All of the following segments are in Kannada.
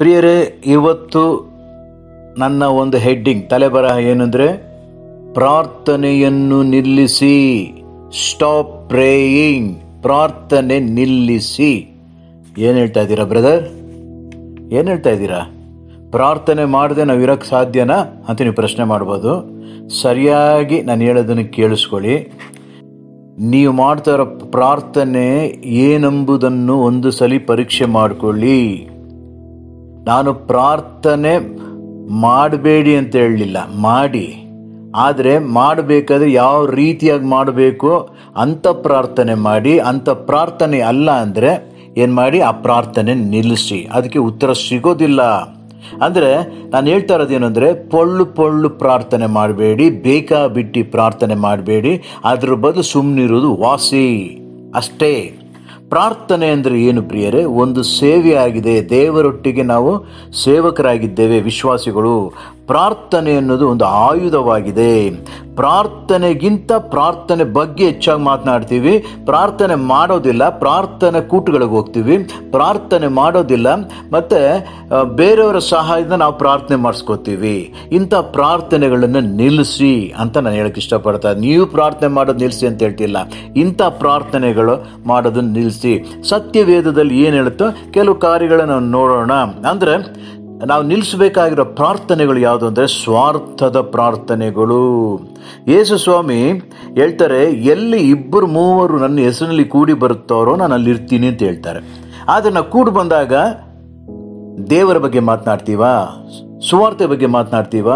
ಪ್ರಿಯರೇ ಇವತ್ತು ನನ್ನ ಒಂದು ಹೆಡ್ಡಿಂಗ್ ತಲೆಬರಹ ಏನಂದರೆ ಪ್ರಾರ್ಥನೆಯನ್ನು ನಿಲ್ಲಿಸಿ ಸ್ಟಾಪ್ ಪ್ರೇಯಿಂಗ್ ಪ್ರಾರ್ಥನೆ ನಿಲ್ಲಿಸಿ ಏನು ಹೇಳ್ತಾ ಇದ್ದೀರಾ ಬ್ರದರ್ ಏನು ಹೇಳ್ತಾ ಇದ್ದೀರಾ ಪ್ರಾರ್ಥನೆ ಮಾಡದೆ ನಾವು ಇರೋಕ್ಕೆ ಸಾಧ್ಯನಾ ಅಂತ ನೀವು ಪ್ರಶ್ನೆ ಮಾಡ್ಬೋದು ಸರಿಯಾಗಿ ನಾನು ಹೇಳೋದನ್ನು ಕೇಳಿಸ್ಕೊಳ್ಳಿ ನೀವು ಮಾಡ್ತಾ ಇರೋ ಪ್ರಾರ್ಥನೆ ಏನೆಂಬುದನ್ನು ಒಂದು ಸಲ ಪರೀಕ್ಷೆ ಮಾಡಿಕೊಳ್ಳಿ ನಾನು ಪ್ರಾರ್ಥನೆ ಮಾಡಬೇಡಿ ಅಂತ ಹೇಳಲಿಲ್ಲ ಮಾಡಿ ಆದರೆ ಮಾಡಬೇಕಾದ್ರೆ ಯಾವ ರೀತಿಯಾಗಿ ಮಾಡಬೇಕು ಅಂತ ಪ್ರಾರ್ಥನೆ ಮಾಡಿ ಅಂಥ ಪ್ರಾರ್ಥನೆ ಅಲ್ಲ ಅಂದರೆ ಏನು ಮಾಡಿ ಆ ಪ್ರಾರ್ಥನೆ ನಿಲ್ಲಿಸಿ ಅದಕ್ಕೆ ಉತ್ತರ ಸಿಗೋದಿಲ್ಲ ಅಂದರೆ ನಾನು ಹೇಳ್ತಾ ಇರೋದೇನು ಅಂದರೆ ಪೊಳ್ಳು ಪೊಳ್ಳು ಪ್ರಾರ್ಥನೆ ಮಾಡಬೇಡಿ ಬೇಕಾಬಿಟ್ಟಿ ಪ್ರಾರ್ಥನೆ ಮಾಡಬೇಡಿ ಅದ್ರ ಬದಲು ಸುಮ್ಮನಿರೋದು ವಾಸಿ ಅಷ್ಟೇ ಪ್ರಾರ್ಥನೆ ಅಂದರೆ ಏನು ಪ್ರಿಯರೇ ಒಂದು ಸೇವೆ ಆಗಿದೆ ದೇವರೊಟ್ಟಿಗೆ ನಾವು ಸೇವಕರಾಗಿದ್ದೇವೆ ವಿಶ್ವಾಸಿಗಳು ಪ್ರಾರ್ಥನೆ ಅನ್ನೋದು ಒಂದು ಆಯುಧವಾಗಿದೆ ಪ್ರಾರ್ಥನೆಗಿಂತ ಪ್ರಾರ್ಥನೆ ಬಗ್ಗೆ ಹೆಚ್ಚಾಗಿ ಮಾತನಾಡ್ತೀವಿ ಪ್ರಾರ್ಥನೆ ಮಾಡೋದಿಲ್ಲ ಪ್ರಾರ್ಥನೆ ಕೂಟಗಳಿಗೆ ಹೋಗ್ತೀವಿ ಪ್ರಾರ್ಥನೆ ಮಾಡೋದಿಲ್ಲ ಮತ್ತು ಬೇರೆಯವರ ಸಹಾಯದಿಂದ ನಾವು ಪ್ರಾರ್ಥನೆ ಮಾಡಿಸ್ಕೋತೀವಿ ಇಂಥ ಪ್ರಾರ್ಥನೆಗಳನ್ನು ನಿಲ್ಲಿಸಿ ಅಂತ ನಾನು ಹೇಳೋಕ್ಕೆ ಇಷ್ಟಪಡ್ತಾ ನೀವು ಪ್ರಾರ್ಥನೆ ಮಾಡೋದು ನಿಲ್ಲಿಸಿ ಅಂತ ಹೇಳ್ತಿಲ್ಲ ಇಂಥ ಪ್ರಾರ್ಥನೆಗಳು ಮಾಡೋದನ್ನು ನಿಲ್ಲಿಸಿ ಸತ್ಯವೇದದಲ್ಲಿ ಏನು ಹೇಳುತ್ತೋ ಕೆಲವು ಕಾರ್ಯಗಳನ್ನು ನೋಡೋಣ ಅಂದರೆ ನಾವು ನಿಲ್ಲಿಸಬೇಕಾಗಿರೋ ಪ್ರಾರ್ಥನೆಗಳು ಯಾವುದು ಅಂದರೆ ಸ್ವಾರ್ಥದ ಪ್ರಾರ್ಥನೆಗಳು ಯೇಸು ಸ್ವಾಮಿ ಹೇಳ್ತಾರೆ ಎಲ್ಲಿ ಇಬ್ಬರು ಮೂವರು ನನ್ನ ಹೆಸರಿನಲ್ಲಿ ಕೂಡಿ ಬರುತ್ತವರೋ ನಾನು ಅಲ್ಲಿರ್ತೀನಿ ಅಂತ ಹೇಳ್ತಾರೆ ಆದರೆ ನಾವು ಕೂಡಿ ಬಂದಾಗ ದೇವರ ಬಗ್ಗೆ ಮಾತನಾಡ್ತೀವಾ ಸುವಾರ್ತೆ ಬಗ್ಗೆ ಮಾತನಾಡ್ತೀವ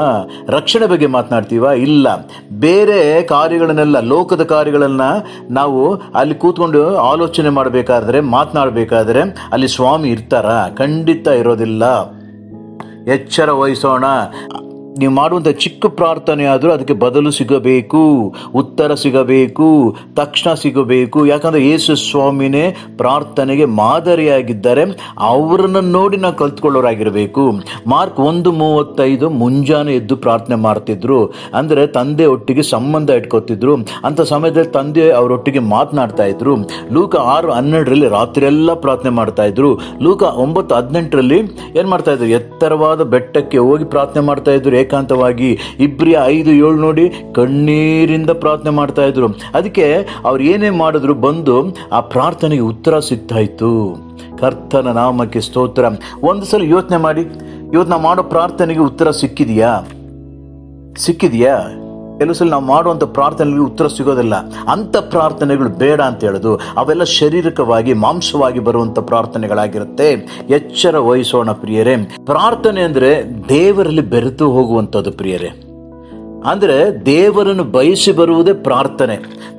ರಕ್ಷಣೆ ಬಗ್ಗೆ ಮಾತನಾಡ್ತೀವ ಇಲ್ಲ ಬೇರೆ ಕಾರ್ಯಗಳನ್ನೆಲ್ಲ ಲೋಕದ ಕಾರ್ಯಗಳನ್ನು ನಾವು ಅಲ್ಲಿ ಕೂತ್ಕೊಂಡು ಆಲೋಚನೆ ಮಾಡಬೇಕಾದ್ರೆ ಮಾತನಾಡಬೇಕಾದ್ರೆ ಅಲ್ಲಿ ಸ್ವಾಮಿ ಇರ್ತಾರಾ ಖಂಡಿತ ಇರೋದಿಲ್ಲ எச்சர வயசோனா ನೀವು ಮಾಡುವಂಥ ಚಿಕ್ಕ ಪ್ರಾರ್ಥನೆ ಆದರೂ ಅದಕ್ಕೆ ಬದಲು ಸಿಗಬೇಕು ಉತ್ತರ ಸಿಗಬೇಕು ತಕ್ಷಣ ಸಿಗಬೇಕು ಯಾಕಂದರೆ ಯೇಸು ಸ್ವಾಮಿನೇ ಪ್ರಾರ್ಥನೆಗೆ ಮಾದರಿಯಾಗಿದ್ದಾರೆ ಅವರನ್ನು ನೋಡಿ ನಾವು ಕಲ್ತ್ಕೊಳ್ಳೋರಾಗಿರಬೇಕು ಮಾರ್ಕ್ ಒಂದು ಮೂವತ್ತೈದು ಮುಂಜಾನೆ ಎದ್ದು ಪ್ರಾರ್ಥನೆ ಮಾಡ್ತಿದ್ರು ಅಂದರೆ ತಂದೆ ಒಟ್ಟಿಗೆ ಸಂಬಂಧ ಇಟ್ಕೋತಿದ್ರು ಅಂಥ ಸಮಯದಲ್ಲಿ ತಂದೆ ಅವರೊಟ್ಟಿಗೆ ಮಾತನಾಡ್ತಾ ಇದ್ರು ಲೂಕ ಆರು ಹನ್ನೆರಡರಲ್ಲಿ ರಾತ್ರಿಯೆಲ್ಲ ಪ್ರಾರ್ಥನೆ ಮಾಡ್ತಾ ಇದ್ರು ಲೂಕ ಒಂಬತ್ತು ಹದಿನೆಂಟರಲ್ಲಿ ಏನು ಮಾಡ್ತಾ ಇದ್ರು ಎತ್ತರವಾದ ಬೆಟ್ಟಕ್ಕೆ ಹೋಗಿ ಪ್ರಾರ್ಥನೆ ಮಾಡ್ತಾ ಇದ್ರು ಏಕಾಂತವಾಗಿ ಇಬ್ಬರಿ ಐದು ಏಳು ನೋಡಿ ಕಣ್ಣೀರಿಂದ ಪ್ರಾರ್ಥನೆ ಮಾಡ್ತಾ ಇದ್ರು ಅದಕ್ಕೆ ಅವ್ರು ಏನೇ ಮಾಡಿದ್ರು ಬಂದು ಆ ಪ್ರಾರ್ಥನೆಗೆ ಉತ್ತರ ಸಿಗ್ತಾ ಇತ್ತು ಕರ್ತನ ನಾಮಕ್ಕೆ ಸ್ತೋತ್ರ ಒಂದು ಸಲ ಯೋಚನೆ ಮಾಡಿ ಇವತ್ತು ನಾವು ಮಾಡೋ ಪ್ರಾರ್ಥನೆಗೆ ಉತ್ತರ ಸಿಕ್ಕಿದೆಯಾ ಸಿಕ್ಕಿದೆಯಾ ಸಲ ನಾವು ಮಾಡುವಂಥ ಪ್ರಾರ್ಥನೆಗಳಿಗೆ ಉತ್ತರ ಸಿಗೋದಿಲ್ಲ ಅಂಥ ಪ್ರಾರ್ಥನೆಗಳು ಬೇಡ ಅಂತ ಹೇಳೋದು ಅವೆಲ್ಲ ಶಾರೀರಿಕವಾಗಿ ಮಾಂಸವಾಗಿ ಬರುವಂಥ ಪ್ರಾರ್ಥನೆಗಳಾಗಿರುತ್ತೆ ಎಚ್ಚರ ವಹಿಸೋಣ ಪ್ರಿಯರೇ ಪ್ರಾರ್ಥನೆ ಅಂದರೆ ದೇವರಲ್ಲಿ ಬೆರೆತು ಹೋಗುವಂಥದ್ದು ಪ್ರಿಯರೇ ಅಂದರೆ ದೇವರನ್ನು ಬಯಸಿ ಬರುವುದೇ ಪ್ರಾರ್ಥನೆ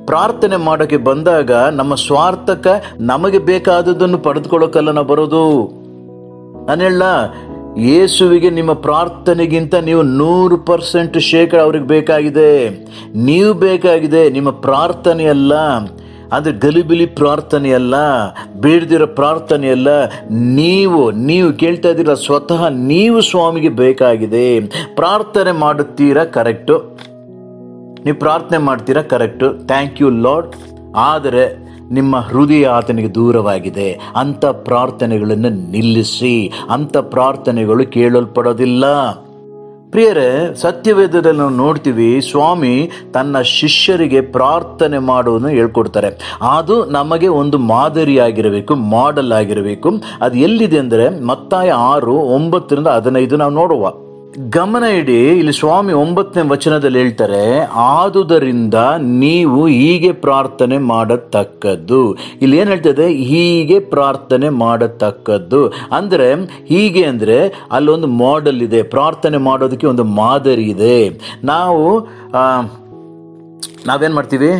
ಪ್ರಾರ್ಥನೆ ಮಾಡೋಕ್ಕೆ ಬಂದಾಗ ನಮ್ಮ ಸ್ವಾರ್ಥಕ್ಕೆ ನಮಗೆ ಬೇಕಾದದನ್ನು ಪಡೆದುಕೊಳ್ಳೋಕ್ಕಲ್ಲ ನಾವು ಬರೋದು ನಾನು ಹೇಳ ಯೇಸುವಿಗೆ ನಿಮ್ಮ ಪ್ರಾರ್ಥನೆಗಿಂತ ನೀವು ನೂರು ಪರ್ಸೆಂಟ್ ಶೇಕಡ ಅವ್ರಿಗೆ ಬೇಕಾಗಿದೆ ನೀವು ಬೇಕಾಗಿದೆ ನಿಮ್ಮ ಪ್ರಾರ್ಥನೆಯಲ್ಲ ಅಂದರೆ ಗಲಿಬಿಲಿ ಪ್ರಾರ್ಥನೆಯಲ್ಲ ಬೇಡದಿರೋ ಪ್ರಾರ್ಥನೆಯಲ್ಲ ನೀವು ನೀವು ಕೇಳ್ತಾ ಇದ್ದೀರ ಸ್ವತಃ ನೀವು ಸ್ವಾಮಿಗೆ ಬೇಕಾಗಿದೆ ಪ್ರಾರ್ಥನೆ ಮಾಡುತ್ತೀರಾ ಕರೆಕ್ಟು ನೀವು ಪ್ರಾರ್ಥನೆ ಮಾಡ್ತೀರಾ ಕರೆಕ್ಟು ಥ್ಯಾಂಕ್ ಯು ಲಾಡ್ ಆದರೆ ನಿಮ್ಮ ಹೃದಯ ಆತನಿಗೆ ದೂರವಾಗಿದೆ ಅಂಥ ಪ್ರಾರ್ಥನೆಗಳನ್ನು ನಿಲ್ಲಿಸಿ ಅಂಥ ಪ್ರಾರ್ಥನೆಗಳು ಕೇಳಲ್ಪಡೋದಿಲ್ಲ ಪ್ರಿಯರೇ ಸತ್ಯವೇದದಲ್ಲಿ ನಾವು ನೋಡ್ತೀವಿ ಸ್ವಾಮಿ ತನ್ನ ಶಿಷ್ಯರಿಗೆ ಪ್ರಾರ್ಥನೆ ಮಾಡುವುದನ್ನು ಹೇಳ್ಕೊಡ್ತಾರೆ ಅದು ನಮಗೆ ಒಂದು ಮಾದರಿಯಾಗಿರಬೇಕು ಮಾಡಲ್ ಆಗಿರಬೇಕು ಅದು ಎಲ್ಲಿದೆ ಅಂದರೆ ಮತ್ತಾಯ ಆರು ಒಂಬತ್ತರಿಂದ ಹದಿನೈದು ನಾವು ನೋಡುವ ಗಮನ ಇಡಿ ಇಲ್ಲಿ ಸ್ವಾಮಿ ಒಂಬತ್ತನೇ ವಚನದಲ್ಲಿ ಹೇಳ್ತಾರೆ ಆದುದರಿಂದ ನೀವು ಹೀಗೆ ಪ್ರಾರ್ಥನೆ ಮಾಡತಕ್ಕದ್ದು ಇಲ್ಲಿ ಏನು ಹೇಳ್ತದೆ ಹೀಗೆ ಪ್ರಾರ್ಥನೆ ಮಾಡತಕ್ಕದ್ದು ಅಂದರೆ ಹೀಗೆ ಅಂದರೆ ಅಲ್ಲೊಂದು ಮಾಡೆಲ್ ಇದೆ ಪ್ರಾರ್ಥನೆ ಮಾಡೋದಕ್ಕೆ ಒಂದು ಮಾದರಿ ಇದೆ ನಾವು ನಾವೇನು ಮಾಡ್ತೀವಿ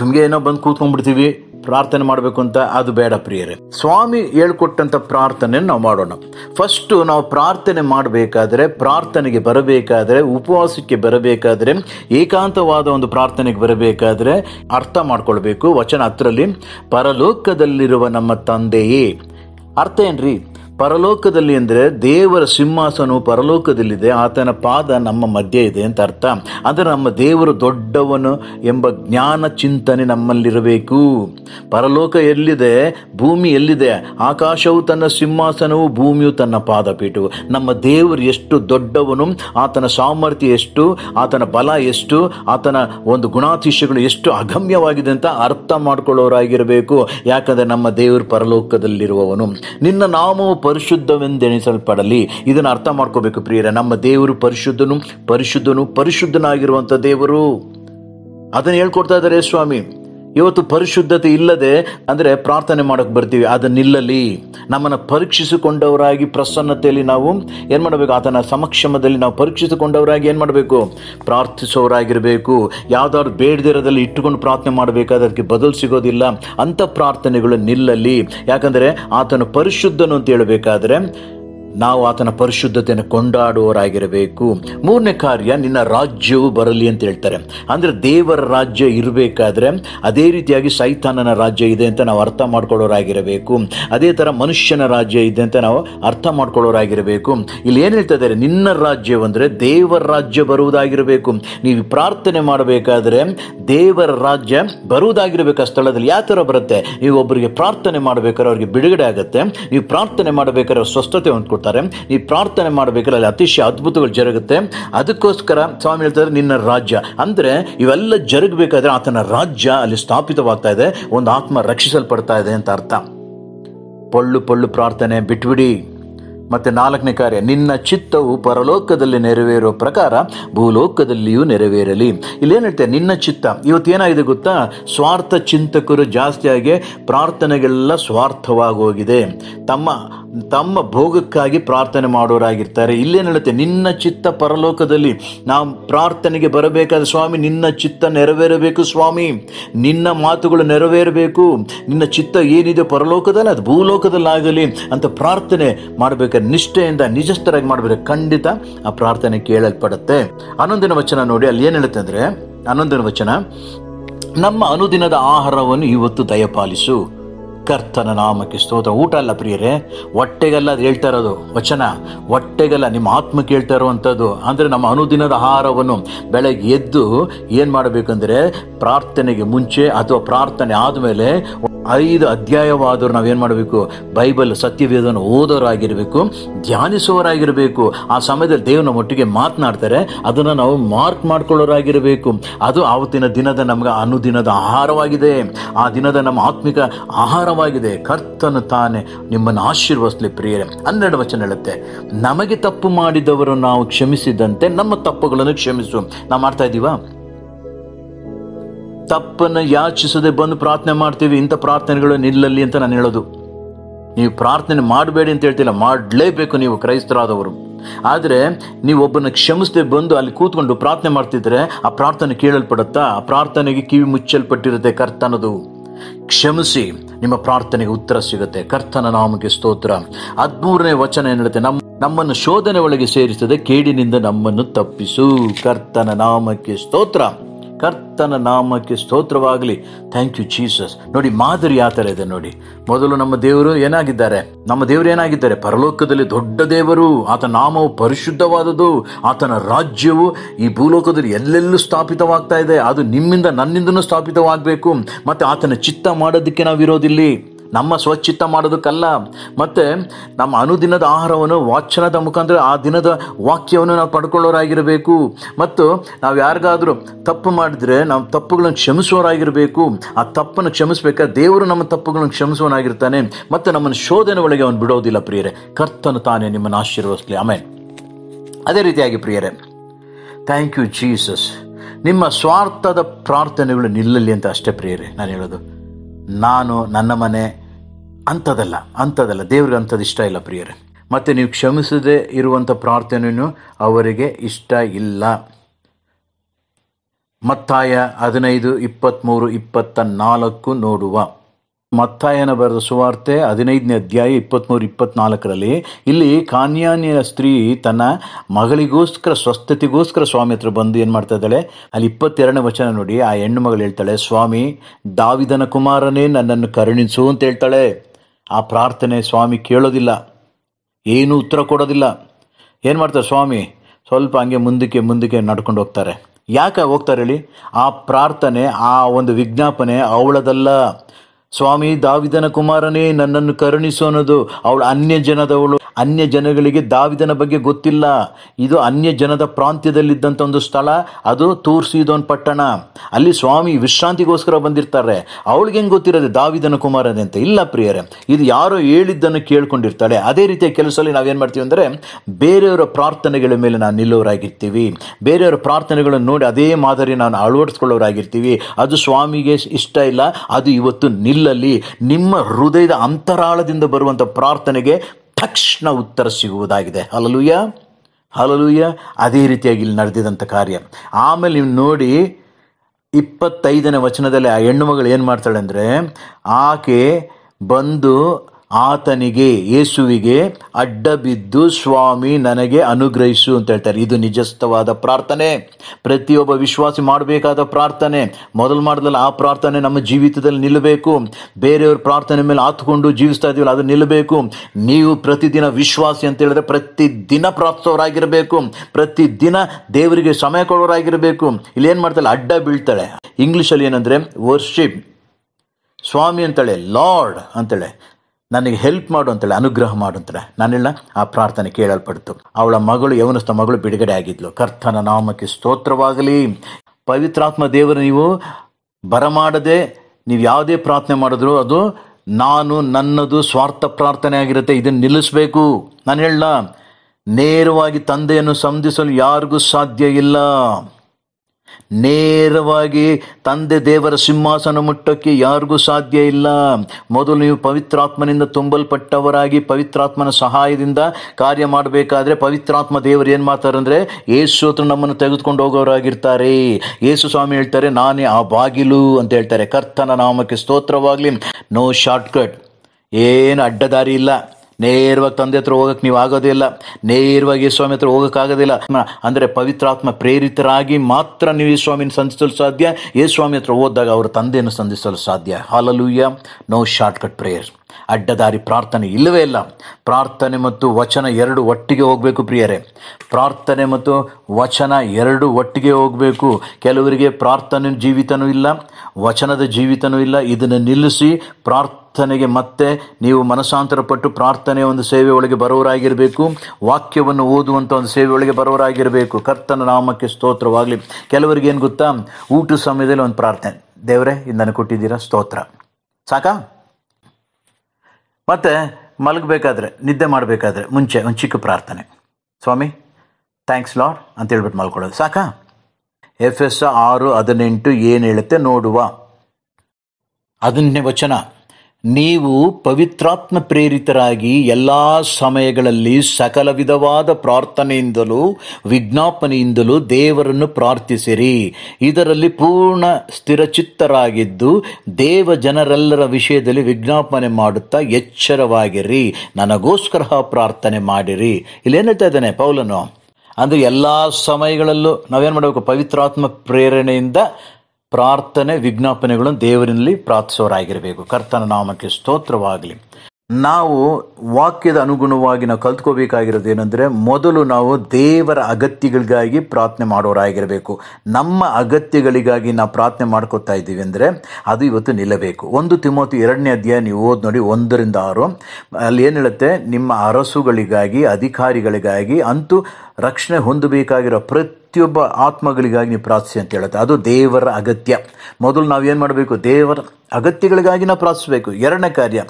ಸುಮ್ಗೆ ಏನೋ ಬಂದು ಕೂತ್ಕೊಂಡ್ಬಿಡ್ತೀವಿ ಪ್ರಾರ್ಥನೆ ಮಾಡಬೇಕು ಅಂತ ಅದು ಬೇಡ ಪ್ರಿಯರೇ ಸ್ವಾಮಿ ಹೇಳ್ಕೊಟ್ಟಂಥ ಪ್ರಾರ್ಥನೆ ನಾವು ಮಾಡೋಣ ಫಸ್ಟು ನಾವು ಪ್ರಾರ್ಥನೆ ಮಾಡಬೇಕಾದ್ರೆ ಪ್ರಾರ್ಥನೆಗೆ ಬರಬೇಕಾದ್ರೆ ಉಪವಾಸಕ್ಕೆ ಬರಬೇಕಾದ್ರೆ ಏಕಾಂತವಾದ ಒಂದು ಪ್ರಾರ್ಥನೆಗೆ ಬರಬೇಕಾದ್ರೆ ಅರ್ಥ ಮಾಡ್ಕೊಳ್ಬೇಕು ವಚನ ಹತ್ರಲ್ಲಿ ಪರಲೋಕದಲ್ಲಿರುವ ನಮ್ಮ ತಂದೆಯೇ ಅರ್ಥ ಏನ್ರಿ ಪರಲೋಕದಲ್ಲಿ ಅಂದರೆ ದೇವರ ಸಿಂಹಾಸನವು ಪರಲೋಕದಲ್ಲಿದೆ ಆತನ ಪಾದ ನಮ್ಮ ಮಧ್ಯೆ ಇದೆ ಅಂತ ಅರ್ಥ ಅಂದರೆ ನಮ್ಮ ದೇವರು ದೊಡ್ಡವನು ಎಂಬ ಜ್ಞಾನ ಚಿಂತನೆ ನಮ್ಮಲ್ಲಿರಬೇಕು ಪರಲೋಕ ಎಲ್ಲಿದೆ ಭೂಮಿ ಎಲ್ಲಿದೆ ಆಕಾಶವು ತನ್ನ ಸಿಂಹಾಸನವು ಭೂಮಿಯು ತನ್ನ ಪಾದಪೀಠವು ನಮ್ಮ ದೇವರು ಎಷ್ಟು ದೊಡ್ಡವನು ಆತನ ಸಾಮರ್ಥ್ಯ ಎಷ್ಟು ಆತನ ಬಲ ಎಷ್ಟು ಆತನ ಒಂದು ಗುಣಾತಿಶಯಗಳು ಎಷ್ಟು ಅಗಮ್ಯವಾಗಿದೆ ಅಂತ ಅರ್ಥ ಮಾಡಿಕೊಳ್ಳೋರಾಗಿರಬೇಕು ಯಾಕಂದರೆ ನಮ್ಮ ದೇವರು ಪರಲೋಕದಲ್ಲಿರುವವನು ನಿನ್ನ ನಾಮವು ಪರಿಶುದ್ಧವೆಂದೆಣಿಸಲ್ಪಡಲಿ ಇದನ್ನು ಅರ್ಥ ಮಾಡ್ಕೋಬೇಕು ಪ್ರಿಯರ ನಮ್ಮ ದೇವರು ಪರಿಶುದ್ಧನು ಪರಿಶುದ್ಧನು ಪರಿಶುದ್ಧನಾಗಿರುವಂಥ ದೇವರು ಅದನ್ನು ಹೇಳ್ಕೊಡ್ತಾ ಇದ್ದಾರೆ ಸ್ವಾಮಿ ಇವತ್ತು ಪರಿಶುದ್ಧತೆ ಇಲ್ಲದೆ ಅಂದರೆ ಪ್ರಾರ್ಥನೆ ಮಾಡೋಕ್ಕೆ ಬರ್ತೀವಿ ಅದು ನಿಲ್ಲಲಿ ನಮ್ಮನ್ನು ಪರೀಕ್ಷಿಸಿಕೊಂಡವರಾಗಿ ಪ್ರಸನ್ನತೆಯಲ್ಲಿ ನಾವು ಏನು ಮಾಡಬೇಕು ಆತನ ಸಮಕ್ಷಮದಲ್ಲಿ ನಾವು ಪರೀಕ್ಷಿಸಿಕೊಂಡವರಾಗಿ ಏನು ಮಾಡಬೇಕು ಪ್ರಾರ್ಥಿಸೋರಾಗಿರಬೇಕು ಯಾವುದಾದ್ರು ಬೇಡದಿರೋದಲ್ಲಿ ಇಟ್ಟುಕೊಂಡು ಪ್ರಾರ್ಥನೆ ಮಾಡಬೇಕಾದ ಅದಕ್ಕೆ ಬದಲು ಸಿಗೋದಿಲ್ಲ ಅಂಥ ಪ್ರಾರ್ಥನೆಗಳು ನಿಲ್ಲಲಿ ಯಾಕಂದರೆ ಆತನು ಪರಿಶುದ್ಧನು ಅಂತ ಹೇಳಬೇಕಾದ್ರೆ ನಾವು ಆತನ ಪರಿಶುದ್ಧತೆಯನ್ನು ಕೊಂಡಾಡುವವರಾಗಿರಬೇಕು ಮೂರನೇ ಕಾರ್ಯ ನಿನ್ನ ರಾಜ್ಯವು ಬರಲಿ ಅಂತ ಹೇಳ್ತಾರೆ ಅಂದರೆ ದೇವರ ರಾಜ್ಯ ಇರಬೇಕಾದ್ರೆ ಅದೇ ರೀತಿಯಾಗಿ ಸೈತಾನನ ರಾಜ್ಯ ಇದೆ ಅಂತ ನಾವು ಅರ್ಥ ಮಾಡ್ಕೊಳ್ಳೋರಾಗಿರಬೇಕು ಅದೇ ಥರ ಮನುಷ್ಯನ ರಾಜ್ಯ ಇದೆ ಅಂತ ನಾವು ಅರ್ಥ ಮಾಡ್ಕೊಳ್ಳೋರಾಗಿರಬೇಕು ಇಲ್ಲಿ ಏನು ಹೇಳ್ತಾ ಇದ್ದಾರೆ ನಿನ್ನ ರಾಜ್ಯ ದೇವರ ರಾಜ್ಯ ಬರುವುದಾಗಿರಬೇಕು ನೀವು ಪ್ರಾರ್ಥನೆ ಮಾಡಬೇಕಾದ್ರೆ ದೇವರ ರಾಜ್ಯ ಬರುವುದಾಗಿರಬೇಕು ಆ ಸ್ಥಳದಲ್ಲಿ ಯಾವ ಥರ ಬರುತ್ತೆ ನೀವು ಒಬ್ಬರಿಗೆ ಪ್ರಾರ್ಥನೆ ಮಾಡಬೇಕಾದ್ರೆ ಅವರಿಗೆ ಬಿಡುಗಡೆ ಆಗುತ್ತೆ ನೀವು ಪ್ರಾರ್ಥನೆ ಮಾಡಬೇಕಾದ್ರೆ ಸ್ವಸ್ಥತೆ ಹೊಂದ್ಕೊಡ್ತಾರೆ ಕೊಡ್ತಾರೆ ಈ ಪ್ರಾರ್ಥನೆ ಮಾಡಬೇಕಲ್ಲ ಅಲ್ಲಿ ಅತಿಶಯ ಅದ್ಭುತಗಳು ಜರುಗುತ್ತೆ ಅದಕ್ಕೋಸ್ಕರ ಸ್ವಾಮಿ ಹೇಳ್ತಾರೆ ನಿನ್ನ ರಾಜ್ಯ ಅಂದರೆ ಇವೆಲ್ಲ ಜರುಗಬೇಕಾದ್ರೆ ಆತನ ರಾಜ್ಯ ಅಲ್ಲಿ ಸ್ಥಾಪಿತವಾಗ್ತಾ ಇದೆ ಒಂದು ಆತ್ಮ ರಕ್ಷಿಸಲ್ಪಡ್ತಾ ಇದೆ ಅಂತ ಅರ್ಥ ಪೊಳ್ಳು ಪೊಳ್ಳು ಪ್ರಾರ್ಥನೆ ಬಿಟ್ಬಿಡಿ ಮತ್ತೆ ನಾಲ್ಕನೇ ಕಾರ್ಯ ನಿನ್ನ ಚಿತ್ತವು ಪರಲೋಕದಲ್ಲಿ ನೆರವೇರೋ ಪ್ರಕಾರ ಭೂಲೋಕದಲ್ಲಿಯೂ ನೆರವೇರಲಿ ಏನ್ ಹೇಳ್ತೇನೆ ನಿನ್ನ ಚಿತ್ತ ಇವತ್ತೇನಾಗಿದೆ ಗೊತ್ತಾ ಸ್ವಾರ್ಥ ಚಿಂತಕರು ಜಾಸ್ತಿಯಾಗಿ ಪ್ರಾರ್ಥನೆಗಳೆಲ್ಲ ಸ್ವಾರ್ಥವಾಗೋಗಿದೆ ತಮ್ಮ ತಮ್ಮ ಭೋಗಕ್ಕಾಗಿ ಪ್ರಾರ್ಥನೆ ಮಾಡೋರಾಗಿರ್ತಾರೆ ಇಲ್ಲೇನು ಹೇಳುತ್ತೆ ನಿನ್ನ ಚಿತ್ತ ಪರಲೋಕದಲ್ಲಿ ನಾವು ಪ್ರಾರ್ಥನೆಗೆ ಬರಬೇಕಾದ ಸ್ವಾಮಿ ನಿನ್ನ ಚಿತ್ತ ನೆರವೇರಬೇಕು ಸ್ವಾಮಿ ನಿನ್ನ ಮಾತುಗಳು ನೆರವೇರಬೇಕು ನಿನ್ನ ಚಿತ್ತ ಏನಿದೆ ಪರಲೋಕದಲ್ಲಿ ಅದು ಭೂಲೋಕದಲ್ಲಾಗಲಿ ಅಂತ ಪ್ರಾರ್ಥನೆ ಮಾಡಬೇಕು ನಿಷ್ಠೆಯಿಂದ ನಿಜಸ್ಥರಾಗಿ ಮಾಡಬೇಕು ಖಂಡಿತ ಆ ಪ್ರಾರ್ಥನೆ ಕೇಳಲ್ಪಡುತ್ತೆ ಹನ್ನೊಂದಿನ ವಚನ ನೋಡಿ ಅಲ್ಲಿ ಏನು ಹೇಳುತ್ತೆ ಅಂದರೆ ಹನ್ನೊಂದಿನ ವಚನ ನಮ್ಮ ಅನುದಿನದ ಆಹಾರವನ್ನು ಇವತ್ತು ದಯಪಾಲಿಸು ಕರ್ತನ ನಾಮಕ್ಕೆ ಸ್ತೋತ್ರ ಊಟ ಅಲ್ಲ ಪ್ರಿಯರೇ ಹೊಟ್ಟೆಗೆಲ್ಲ ಅದು ಹೇಳ್ತಾ ಇರೋದು ವಚನ ಹೊಟ್ಟೆಗೆಲ್ಲ ನಿಮ್ಮ ಆತ್ಮಕ್ಕೆ ಹೇಳ್ತಾ ಇರುವಂಥದ್ದು ಅಂದರೆ ನಮ್ಮ ಅನುದಿನದ ಆಹಾರವನ್ನು ಬೆಳಗ್ಗೆ ಎದ್ದು ಏನು ಮಾಡಬೇಕಂದ್ರೆ ಪ್ರಾರ್ಥನೆಗೆ ಮುಂಚೆ ಅಥವಾ ಪ್ರಾರ್ಥನೆ ಆದಮೇಲೆ ಐದು ಅಧ್ಯಾಯವಾದರೂ ನಾವೇನು ಮಾಡಬೇಕು ಬೈಬಲ್ ಸತ್ಯವೇದವನ್ನು ಓದೋರಾಗಿರಬೇಕು ಧ್ಯಾನಿಸುವವರಾಗಿರಬೇಕು ಆ ಸಮಯದಲ್ಲಿ ದೇವನ ಒಟ್ಟಿಗೆ ಮಾತನಾಡ್ತಾರೆ ಅದನ್ನು ನಾವು ಮಾರ್ಕ್ ಮಾಡ್ಕೊಳ್ಳೋರಾಗಿರಬೇಕು ಅದು ಆವತ್ತಿನ ದಿನದ ನಮಗೆ ಅನುದಿನದ ಆಹಾರವಾಗಿದೆ ಆ ದಿನದ ನಮ್ಮ ಆತ್ಮಿಕ ಆಹಾರವಾಗಿದೆ ಕರ್ತನು ತಾನೇ ನಿಮ್ಮನ್ನು ಆಶೀರ್ವದಿಸಲಿ ಪ್ರಿಯರೇ ಹನ್ನೆರಡು ವಚನ ಹೇಳುತ್ತೆ ನಮಗೆ ತಪ್ಪು ಮಾಡಿದವರು ನಾವು ಕ್ಷಮಿಸಿದಂತೆ ನಮ್ಮ ತಪ್ಪುಗಳನ್ನು ಕ್ಷಮಿಸು ನಾವು ಮಾಡ್ತಾ ಇದ್ದೀವಾ ತಪ್ಪನ್ನು ಯಾಚಿಸದೆ ಬಂದು ಪ್ರಾರ್ಥನೆ ಮಾಡ್ತೀವಿ ಇಂಥ ಪ್ರಾರ್ಥನೆಗಳು ನಿಲ್ಲಲ್ಲಿ ಅಂತ ನಾನು ಹೇಳೋದು ನೀವು ಪ್ರಾರ್ಥನೆ ಮಾಡಬೇಡಿ ಅಂತ ಹೇಳ್ತಿಲ್ಲ ಮಾಡಲೇಬೇಕು ನೀವು ಕ್ರೈಸ್ತರಾದವರು ಆದರೆ ನೀವು ಒಬ್ಬನ ಕ್ಷಮಿಸದೆ ಬಂದು ಅಲ್ಲಿ ಕೂತ್ಕೊಂಡು ಪ್ರಾರ್ಥನೆ ಮಾಡ್ತಿದ್ರೆ ಆ ಪ್ರಾರ್ಥನೆ ಕೇಳಲ್ಪಡುತ್ತಾ ಆ ಪ್ರಾರ್ಥನೆಗೆ ಕಿವಿ ಮುಚ್ಚಲ್ಪಟ್ಟಿರುತ್ತೆ ಕರ್ತನದು ಕ್ಷಮಿಸಿ ನಿಮ್ಮ ಪ್ರಾರ್ಥನೆಗೆ ಉತ್ತರ ಸಿಗುತ್ತೆ ಕರ್ತನ ನಾಮಕ್ಕೆ ಸ್ತೋತ್ರ ಹದಿಮೂರನೇ ವಚನ ಏನು ಹೇಳುತ್ತೆ ನಮ್ಮ ನಮ್ಮನ್ನು ಶೋಧನೆ ಒಳಗೆ ಸೇರಿಸದೆ ಕೇಡಿನಿಂದ ನಮ್ಮನ್ನು ತಪ್ಪಿಸು ಕರ್ತನ ನಾಮಕ್ಕೆ ಸ್ತೋತ್ರ ಕರ್ತನ ನಾಮಕ್ಕೆ ಸ್ತೋತ್ರವಾಗಲಿ ಥ್ಯಾಂಕ್ ಯು ಜೀಸಸ್ ನೋಡಿ ಮಾದರಿ ಆ ಥರ ಇದೆ ನೋಡಿ ಮೊದಲು ನಮ್ಮ ದೇವರು ಏನಾಗಿದ್ದಾರೆ ನಮ್ಮ ದೇವರು ಏನಾಗಿದ್ದಾರೆ ಪರಲೋಕದಲ್ಲಿ ದೊಡ್ಡ ದೇವರು ಆತನ ನಾಮವು ಪರಿಶುದ್ಧವಾದದ್ದು ಆತನ ರಾಜ್ಯವು ಈ ಭೂಲೋಕದಲ್ಲಿ ಎಲ್ಲೆಲ್ಲೂ ಸ್ಥಾಪಿತವಾಗ್ತಾ ಇದೆ ಅದು ನಿಮ್ಮಿಂದ ನನ್ನಿಂದನೂ ಸ್ಥಾಪಿತವಾಗಬೇಕು ಮತ್ತು ಆತನ ಚಿತ್ತ ಮಾಡೋದಕ್ಕೆ ನಾವು ಇರೋದಿಲ್ಲಿ ನಮ್ಮ ಸ್ವಚ್ಛಿತ್ತ ಮಾಡೋದಕ್ಕಲ್ಲ ಮತ್ತು ನಮ್ಮ ಅನುದಿನದ ಆಹಾರವನ್ನು ವಾಚನದ ಮುಖಾಂತರ ಆ ದಿನದ ವಾಕ್ಯವನ್ನು ನಾವು ಪಡ್ಕೊಳ್ಳೋರಾಗಿರಬೇಕು ಮತ್ತು ನಾವು ಯಾರಿಗಾದರೂ ತಪ್ಪು ಮಾಡಿದರೆ ನಾವು ತಪ್ಪುಗಳನ್ನು ಕ್ಷಮಿಸೋರಾಗಿರಬೇಕು ಆ ತಪ್ಪನ್ನು ಕ್ಷಮಿಸಬೇಕಾದ ದೇವರು ನಮ್ಮ ತಪ್ಪುಗಳನ್ನು ಕ್ಷಮಿಸುವನಾಗಿರ್ತಾನೆ ಮತ್ತು ನಮ್ಮನ್ನು ಶೋಧನೆ ಒಳಗೆ ಅವನು ಬಿಡೋದಿಲ್ಲ ಪ್ರಿಯರೇ ಕರ್ತನು ತಾನೇ ನಿಮ್ಮನ್ನು ಆಶೀರ್ವದಿಸಲಿ ಆಮೇಲೆ ಅದೇ ರೀತಿಯಾಗಿ ಪ್ರಿಯರೇ ಥ್ಯಾಂಕ್ ಯು ಜೀಸಸ್ ನಿಮ್ಮ ಸ್ವಾರ್ಥದ ಪ್ರಾರ್ಥನೆಗಳು ನಿಲ್ಲಲಿ ಅಂತ ಅಷ್ಟೇ ಪ್ರಿಯರೇ ನಾನು ಹೇಳೋದು ನಾನು ನನ್ನ ಮನೆ ಅಂಥದ್ದಲ್ಲ ಅಂಥದ್ದಲ್ಲ ದೇವ್ರಿಗೆ ಅಂಥದ್ದು ಇಷ್ಟ ಇಲ್ಲ ಪ್ರಿಯರೇ ಮತ್ತು ನೀವು ಕ್ಷಮಿಸದೇ ಇರುವಂಥ ಪ್ರಾರ್ಥನೆಯೂ ಅವರಿಗೆ ಇಷ್ಟ ಇಲ್ಲ ಮತ್ತಾಯ ಹದಿನೈದು ಇಪ್ಪತ್ತ್ಮೂರು ಇಪ್ಪತ್ತ ನಾಲ್ಕು ನೋಡುವ ಮತ್ತಾಯನ ಬರೆದ ಸುವಾರ್ತೆ ಹದಿನೈದನೇ ಅಧ್ಯಾಯ ಇಪ್ಪತ್ತ್ಮೂರು ಇಪ್ಪತ್ನಾಲ್ಕರಲ್ಲಿ ಇಲ್ಲಿ ಕಾನ್ಯಾನ್ಯ ಸ್ತ್ರೀ ತನ್ನ ಮಗಳಿಗೋಸ್ಕರ ಸ್ವಸ್ಥತೆಗೋಸ್ಕರ ಸ್ವಾಮಿ ಹತ್ರ ಬಂದು ಏನು ಮಾಡ್ತಾ ಇದ್ದಾಳೆ ಅಲ್ಲಿ ಇಪ್ಪತ್ತೆರಡನೇ ವಚನ ನೋಡಿ ಆ ಹೆಣ್ಣು ಮಗಳು ಹೇಳ್ತಾಳೆ ಸ್ವಾಮಿ ದಾವಿದನ ಕುಮಾರನೇ ನನ್ನನ್ನು ಕರುಣಿಸು ಅಂತ ಹೇಳ್ತಾಳೆ ಆ ಪ್ರಾರ್ಥನೆ ಸ್ವಾಮಿ ಕೇಳೋದಿಲ್ಲ ಏನೂ ಉತ್ತರ ಕೊಡೋದಿಲ್ಲ ಏನು ಮಾಡ್ತಾರೆ ಸ್ವಾಮಿ ಸ್ವಲ್ಪ ಹಂಗೆ ಮುಂದಕ್ಕೆ ಮುಂದಕ್ಕೆ ನಡ್ಕೊಂಡು ಹೋಗ್ತಾರೆ ಯಾಕೆ ಹೋಗ್ತಾರೆ ಹೇಳಿ ಆ ಪ್ರಾರ್ಥನೆ ಆ ಒಂದು ವಿಜ್ಞಾಪನೆ ಅವಳದಲ್ಲ ಸ್ವಾಮಿ ದಾವಿದನ ಕುಮಾರನೇ ನನ್ನನ್ನು ಕರುಣಿಸು ಅನ್ನೋದು ಅವಳು ಅನ್ಯ ಜನದವಳು ಅನ್ಯ ಜನಗಳಿಗೆ ದಾವಿದನ ಬಗ್ಗೆ ಗೊತ್ತಿಲ್ಲ ಇದು ಅನ್ಯ ಜನದ ಪ್ರಾಂತ್ಯದಲ್ಲಿದ್ದಂಥ ಒಂದು ಸ್ಥಳ ಅದು ತೂರ್ಸಿದೋನ್ ಪಟ್ಟಣ ಅಲ್ಲಿ ಸ್ವಾಮಿ ವಿಶ್ರಾಂತಿಗೋಸ್ಕರ ಬಂದಿರ್ತಾರೆ ಅವಳಿಗೆ ಹೆಂಗೆ ಗೊತ್ತಿರೋದು ದಾವಿದನ ಕುಮಾರನೇ ಅಂತ ಇಲ್ಲ ಪ್ರಿಯರೇ ಇದು ಯಾರೋ ಹೇಳಿದ್ದನ್ನು ಕೇಳ್ಕೊಂಡಿರ್ತಾಳೆ ಅದೇ ರೀತಿಯ ಕೆಲಸದಲ್ಲಿ ನಾವೇನು ಮಾಡ್ತೀವಿ ಅಂದರೆ ಬೇರೆಯವರ ಪ್ರಾರ್ಥನೆಗಳ ಮೇಲೆ ನಾವು ನಿಲ್ಲೋರಾಗಿರ್ತೀವಿ ಬೇರೆಯವರ ಪ್ರಾರ್ಥನೆಗಳನ್ನು ನೋಡಿ ಅದೇ ಮಾದರಿ ನಾನು ಅಳವಡಿಸ್ಕೊಳ್ಳೋರಾಗಿರ್ತೀವಿ ಅದು ಸ್ವಾಮಿಗೆ ಇಷ್ಟ ಇಲ್ಲ ಅದು ಇವತ್ತು ನಿಲ್ಲ ಇಲ್ಲಲ್ಲಿ ನಿಮ್ಮ ಹೃದಯದ ಅಂತರಾಳದಿಂದ ಬರುವಂಥ ಪ್ರಾರ್ಥನೆಗೆ ತಕ್ಷಣ ಉತ್ತರ ಸಿಗುವುದಾಗಿದೆ ಅಲಲುಯ್ಯ ಅಲಲುಯ್ಯ ಅದೇ ರೀತಿಯಾಗಿ ಇಲ್ಲಿ ನಡೆದಿದಂಥ ಕಾರ್ಯ ಆಮೇಲೆ ನೀವು ನೋಡಿ ಇಪ್ಪತ್ತೈದನೇ ವಚನದಲ್ಲಿ ಆ ಹೆಣ್ಣು ಮಗಳು ಏನು ಮಾಡ್ತಾಳೆ ಅಂದರೆ ಆಕೆ ಬಂದು ಆತನಿಗೆ ಯೇಸುವಿಗೆ ಅಡ್ಡ ಬಿದ್ದು ಸ್ವಾಮಿ ನನಗೆ ಅನುಗ್ರಹಿಸು ಅಂತ ಹೇಳ್ತಾರೆ ಇದು ನಿಜಸ್ಥವಾದ ಪ್ರಾರ್ಥನೆ ಪ್ರತಿಯೊಬ್ಬ ವಿಶ್ವಾಸಿ ಮಾಡಬೇಕಾದ ಪ್ರಾರ್ಥನೆ ಮೊದಲು ಮಾಡಿದಲ್ಲಿ ಆ ಪ್ರಾರ್ಥನೆ ನಮ್ಮ ಜೀವಿತದಲ್ಲಿ ನಿಲ್ಲಬೇಕು ಬೇರೆಯವ್ರ ಪ್ರಾರ್ಥನೆ ಮೇಲೆ ಆತ್ಕೊಂಡು ಜೀವಿಸ್ತಾ ಇದೀವಲ್ಲ ಅದು ನಿಲ್ಲಬೇಕು ನೀವು ಪ್ರತಿದಿನ ವಿಶ್ವಾಸಿ ಅಂತ ಹೇಳಿದ್ರೆ ಪ್ರತಿದಿನ ಪ್ರತಿ ದಿನ ದೇವರಿಗೆ ಸಮಯ ಕೊಡೋರಾಗಿರಬೇಕು ಇಲ್ಲಿ ಏನು ಮಾಡ್ತಾಳೆ ಅಡ್ಡ ಬೀಳ್ತಾಳೆ ಇಂಗ್ಲೀಷಲ್ಲಿ ಏನಂದರೆ ವರ್ಷಿಪ್ ಸ್ವಾಮಿ ಅಂತಳೆ ಲಾರ್ಡ್ ಅಂತೇಳೆ ನನಗೆ ಹೆಲ್ಪ್ ಮಾಡು ಅಂತೇಳಿ ಅನುಗ್ರಹ ಮಾಡು ನಾನು ಹೇಳ ಆ ಪ್ರಾರ್ಥನೆ ಕೇಳಲ್ಪಡ್ತು ಅವಳ ಮಗಳು ಯವನಸ್ಥ ಮಗಳು ಬಿಡುಗಡೆ ಆಗಿದ್ಲು ಕರ್ತನ ನಾಮಕ್ಕೆ ಸ್ತೋತ್ರವಾಗಲಿ ಪವಿತ್ರಾತ್ಮ ದೇವರು ನೀವು ಬರಮಾಡದೆ ನೀವು ಯಾವುದೇ ಪ್ರಾರ್ಥನೆ ಮಾಡಿದ್ರು ಅದು ನಾನು ನನ್ನದು ಸ್ವಾರ್ಥ ಪ್ರಾರ್ಥನೆ ಆಗಿರುತ್ತೆ ಇದನ್ನು ನಿಲ್ಲಿಸಬೇಕು ನಾನು ಹೇಳ ನೇರವಾಗಿ ತಂದೆಯನ್ನು ಸಂಧಿಸಲು ಯಾರಿಗೂ ಸಾಧ್ಯ ಇಲ್ಲ ನೇರವಾಗಿ ತಂದೆ ದೇವರ ಸಿಂಹಾಸನ ಮುಟ್ಟೋಕ್ಕೆ ಯಾರಿಗೂ ಸಾಧ್ಯ ಇಲ್ಲ ಮೊದಲು ನೀವು ಪವಿತ್ರಾತ್ಮನಿಂದ ತುಂಬಲ್ಪಟ್ಟವರಾಗಿ ಪವಿತ್ರಾತ್ಮನ ಸಹಾಯದಿಂದ ಕಾರ್ಯ ಮಾಡಬೇಕಾದ್ರೆ ಪವಿತ್ರಾತ್ಮ ದೇವರು ಏನು ಮಾಡ್ತಾರೆ ಅಂದರೆ ಯೇಸು ನಮ್ಮನ್ನು ತೆಗೆದುಕೊಂಡು ಹೋಗೋರಾಗಿರ್ತಾರೆ ಯೇಸು ಸ್ವಾಮಿ ಹೇಳ್ತಾರೆ ನಾನೇ ಆ ಬಾಗಿಲು ಅಂತ ಹೇಳ್ತಾರೆ ಕರ್ತನ ನಾಮಕ್ಕೆ ಸ್ತೋತ್ರವಾಗಲಿ ನೋ ಶಾರ್ಟ್ಕಟ್ ಏನು ಅಡ್ಡದಾರಿ ಇಲ್ಲ ನೇರವಾಗಿ ತಂದೆ ಹತ್ರ ಹೋಗಕ್ಕೆ ನೀವು ಆಗೋದಿಲ್ಲ ನೇರವಾಗಿ ಸ್ವಾಮಿ ಹತ್ರ ಹೋಗೋಕ್ಕಾಗೋದಿಲ್ಲ ಅಂದರೆ ಪವಿತ್ರಾತ್ಮ ಪ್ರೇರಿತರಾಗಿ ಮಾತ್ರ ನೀವು ಈ ಸ್ವಾಮಿನ ಸಂಧಿಸಲು ಸಾಧ್ಯ ಏ ಸ್ವಾಮಿ ಹತ್ರ ಹೋದಾಗ ಅವರ ತಂದೆಯನ್ನು ಸಂಧಿಸಲು ಸಾಧ್ಯ ಹಾಲಲ್ಲೂಯ್ಯ ನೋ ಶಾರ್ಟ್ಕಟ್ ಪ್ರೇಯರ್ ಅಡ್ಡದಾರಿ ಪ್ರಾರ್ಥನೆ ಇಲ್ಲವೇ ಇಲ್ಲ ಪ್ರಾರ್ಥನೆ ಮತ್ತು ವಚನ ಎರಡು ಒಟ್ಟಿಗೆ ಹೋಗಬೇಕು ಪ್ರಿಯರೇ ಪ್ರಾರ್ಥನೆ ಮತ್ತು ವಚನ ಎರಡು ಒಟ್ಟಿಗೆ ಹೋಗಬೇಕು ಕೆಲವರಿಗೆ ಪ್ರಾರ್ಥನೆ ಜೀವಿತನೂ ಇಲ್ಲ ವಚನದ ಜೀವಿತನೂ ಇಲ್ಲ ಇದನ್ನು ನಿಲ್ಲಿಸಿ ಪ್ರಾರ್ಥನೆಗೆ ಮತ್ತೆ ನೀವು ಪಟ್ಟು ಪ್ರಾರ್ಥನೆ ಒಂದು ಸೇವೆ ಒಳಗೆ ಬರೋರಾಗಿರಬೇಕು ವಾಕ್ಯವನ್ನು ಓದುವಂಥ ಒಂದು ಸೇವೆ ಒಳಗೆ ಬರೋರಾಗಿರಬೇಕು ಕರ್ತನ ನಾಮಕ್ಕೆ ಸ್ತೋತ್ರವಾಗಲಿ ಕೆಲವರಿಗೆ ಏನು ಗೊತ್ತಾ ಊಟದ ಸಮಯದಲ್ಲಿ ಒಂದು ಪ್ರಾರ್ಥನೆ ದೇವರೇ ಇಂದನ್ನು ಕೊಟ್ಟಿದ್ದೀರಾ ಸ್ತೋತ್ರ ಸಾಕಾ ಮತ್ತು ಮಲಗಬೇಕಾದ್ರೆ ನಿದ್ದೆ ಮಾಡಬೇಕಾದ್ರೆ ಮುಂಚೆ ಒಂದು ಚಿಕ್ಕ ಪ್ರಾರ್ಥನೆ ಸ್ವಾಮಿ ಥ್ಯಾಂಕ್ಸ್ ಲಾಡ್ ಹೇಳ್ಬಿಟ್ಟು ಮಲ್ಕೊಳ್ಳೋದು ಸಾಕಾ ಎಫ್ ಎಸ್ ಆರು ಹದಿನೆಂಟು ಏನು ಹೇಳುತ್ತೆ ನೋಡುವ ಅದನ್ನೇ ವಚನ ನೀವು ಪವಿತ್ರಾತ್ಮ ಪ್ರೇರಿತರಾಗಿ ಎಲ್ಲ ಸಮಯಗಳಲ್ಲಿ ಸಕಲ ವಿಧವಾದ ಪ್ರಾರ್ಥನೆಯಿಂದಲೂ ವಿಜ್ಞಾಪನೆಯಿಂದಲೂ ದೇವರನ್ನು ಪ್ರಾರ್ಥಿಸಿರಿ ಇದರಲ್ಲಿ ಪೂರ್ಣ ಸ್ಥಿರಚಿತ್ತರಾಗಿದ್ದು ದೇವ ಜನರೆಲ್ಲರ ವಿಷಯದಲ್ಲಿ ವಿಜ್ಞಾಪನೆ ಮಾಡುತ್ತಾ ಎಚ್ಚರವಾಗಿರಿ ನನಗೋಸ್ಕರ ಪ್ರಾರ್ಥನೆ ಮಾಡಿರಿ ಹೇಳ್ತಾ ಇದ್ದಾನೆ ಪೌಲನು ಅಂದರೆ ಎಲ್ಲ ಸಮಯಗಳಲ್ಲೂ ನಾವೇನು ಮಾಡಬೇಕು ಪವಿತ್ರಾತ್ಮ ಪ್ರೇರಣೆಯಿಂದ ಪ್ರಾರ್ಥನೆ ವಿಜ್ಞಾಪನೆಗಳನ್ನು ದೇವರಿನಲ್ಲಿ ಪ್ರಾರ್ಥಿಸೋರಾಗಿರಬೇಕು ಕರ್ತನ ನಾಮಕ್ಕೆ ಸ್ತೋತ್ರವಾಗಲಿ ನಾವು ವಾಕ್ಯದ ಅನುಗುಣವಾಗಿ ನಾವು ಕಲ್ತ್ಕೋಬೇಕಾಗಿರೋದು ಏನಂದರೆ ಮೊದಲು ನಾವು ದೇವರ ಅಗತ್ಯಗಳಿಗಾಗಿ ಪ್ರಾರ್ಥನೆ ಮಾಡೋರಾಗಿರಬೇಕು ನಮ್ಮ ಅಗತ್ಯಗಳಿಗಾಗಿ ನಾವು ಪ್ರಾರ್ಥನೆ ಮಾಡ್ಕೊತಾ ಇದ್ದೀವಿ ಅಂದರೆ ಅದು ಇವತ್ತು ನಿಲ್ಲಬೇಕು ಒಂದು ತಿಮ್ಮತ್ತು ಎರಡನೇ ಅಧ್ಯಾಯ ನೀವು ಓದಿ ನೋಡಿ ಒಂದರಿಂದ ಆರು ಅಲ್ಲಿ ಏನು ಹೇಳುತ್ತೆ ನಿಮ್ಮ ಅರಸುಗಳಿಗಾಗಿ ಅಧಿಕಾರಿಗಳಿಗಾಗಿ ಅಂತೂ ರಕ್ಷಣೆ ಹೊಂದಬೇಕಾಗಿರೋ ಪ್ರತಿ ಪ್ರತಿಯೊಬ್ಬ ಆತ್ಮಗಳಿಗಾಗಿ ನೀವು ಪ್ರಾರ್ಥಿಸಿ ಅಂತ ಹೇಳುತ್ತೆ ಅದು ದೇವರ ಅಗತ್ಯ ಮೊದಲು ನಾವೇನು ಮಾಡಬೇಕು ದೇವರ ಅಗತ್ಯಗಳಿಗಾಗಿ ನಾವು ಪ್ರಾರ್ಥಿಸಬೇಕು ಎರಡನೇ ಕಾರ್ಯ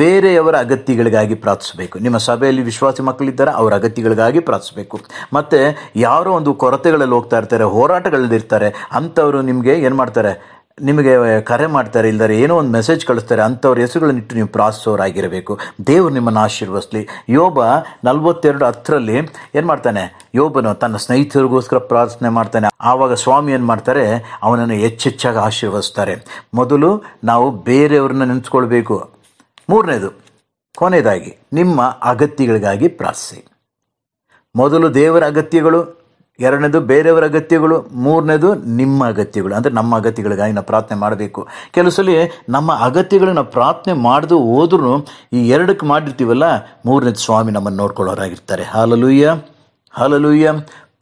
ಬೇರೆಯವರ ಅಗತ್ಯಗಳಿಗಾಗಿ ಪ್ರಾರ್ಥಿಸಬೇಕು ನಿಮ್ಮ ಸಭೆಯಲ್ಲಿ ವಿಶ್ವಾಸಿ ಮಕ್ಕಳಿದ್ದಾರೆ ಅವರ ಅಗತ್ಯಗಳಿಗಾಗಿ ಪ್ರಾರ್ಥಿಸಬೇಕು ಮತ್ತು ಯಾರೋ ಒಂದು ಕೊರತೆಗಳಲ್ಲಿ ಹೋಗ್ತಾ ಇರ್ತಾರೆ ಹೋರಾಟಗಳಲ್ಲಿ ಇರ್ತಾರೆ ಅಂಥವರು ನಿಮಗೆ ಏನು ಮಾಡ್ತಾರೆ ನಿಮಗೆ ಕರೆ ಮಾಡ್ತಾರೆ ಇಲ್ಲದಾರೆ ಏನೋ ಒಂದು ಮೆಸೇಜ್ ಕಳಿಸ್ತಾರೆ ಅಂಥವ್ರ ಹೆಸರುಗಳನ್ನಿಟ್ಟು ನೀವು ಪ್ರಾಸೋರಾಗಿರಬೇಕು ದೇವರು ನಿಮ್ಮನ್ನು ಆಶೀರ್ವಸ್ಲಿ ಯೋಬ ನಲವತ್ತೆರಡು ಹತ್ತರಲ್ಲಿ ಏನು ಮಾಡ್ತಾನೆ ಯೋಬನು ತನ್ನ ಸ್ನೇಹಿತರಿಗೋಸ್ಕರ ಪ್ರಾರ್ಥನೆ ಮಾಡ್ತಾನೆ ಆವಾಗ ಸ್ವಾಮಿ ಏನು ಮಾಡ್ತಾರೆ ಅವನನ್ನು ಹೆಚ್ಚೆಚ್ಚಾಗಿ ಆಶೀರ್ವದಿಸ್ತಾರೆ ಮೊದಲು ನಾವು ಬೇರೆಯವ್ರನ್ನ ನೆನೆಸ್ಕೊಳ್ಬೇಕು ಮೂರನೇದು ಕೊನೆಯದಾಗಿ ನಿಮ್ಮ ಅಗತ್ಯಗಳಿಗಾಗಿ ಪ್ರಾರ್ಥಿಸಿ ಮೊದಲು ದೇವರ ಅಗತ್ಯಗಳು ಎರಡನೇದು ಬೇರೆಯವರ ಅಗತ್ಯಗಳು ಮೂರನೇದು ನಿಮ್ಮ ಅಗತ್ಯಗಳು ಅಂದರೆ ನಮ್ಮ ಅಗತ್ಯಗಳಿಗಾಗಿ ನಾವು ಪ್ರಾರ್ಥನೆ ಮಾಡಬೇಕು ಕೆಲವು ಸಲ ನಮ್ಮ ಅಗತ್ಯಗಳನ್ನು ಪ್ರಾರ್ಥನೆ ಮಾಡಿದು ಹೋದ್ರೂ ಈ ಎರಡಕ್ಕೆ ಮಾಡಿರ್ತೀವಲ್ಲ ಮೂರನೇದು ಸ್ವಾಮಿ ನಮ್ಮನ್ನು ನೋಡ್ಕೊಳ್ಳೋರಾಗಿರ್ತಾರೆ ಹಾಲಲುಯ್ಯ ಹಾಲಲುಯ್ಯ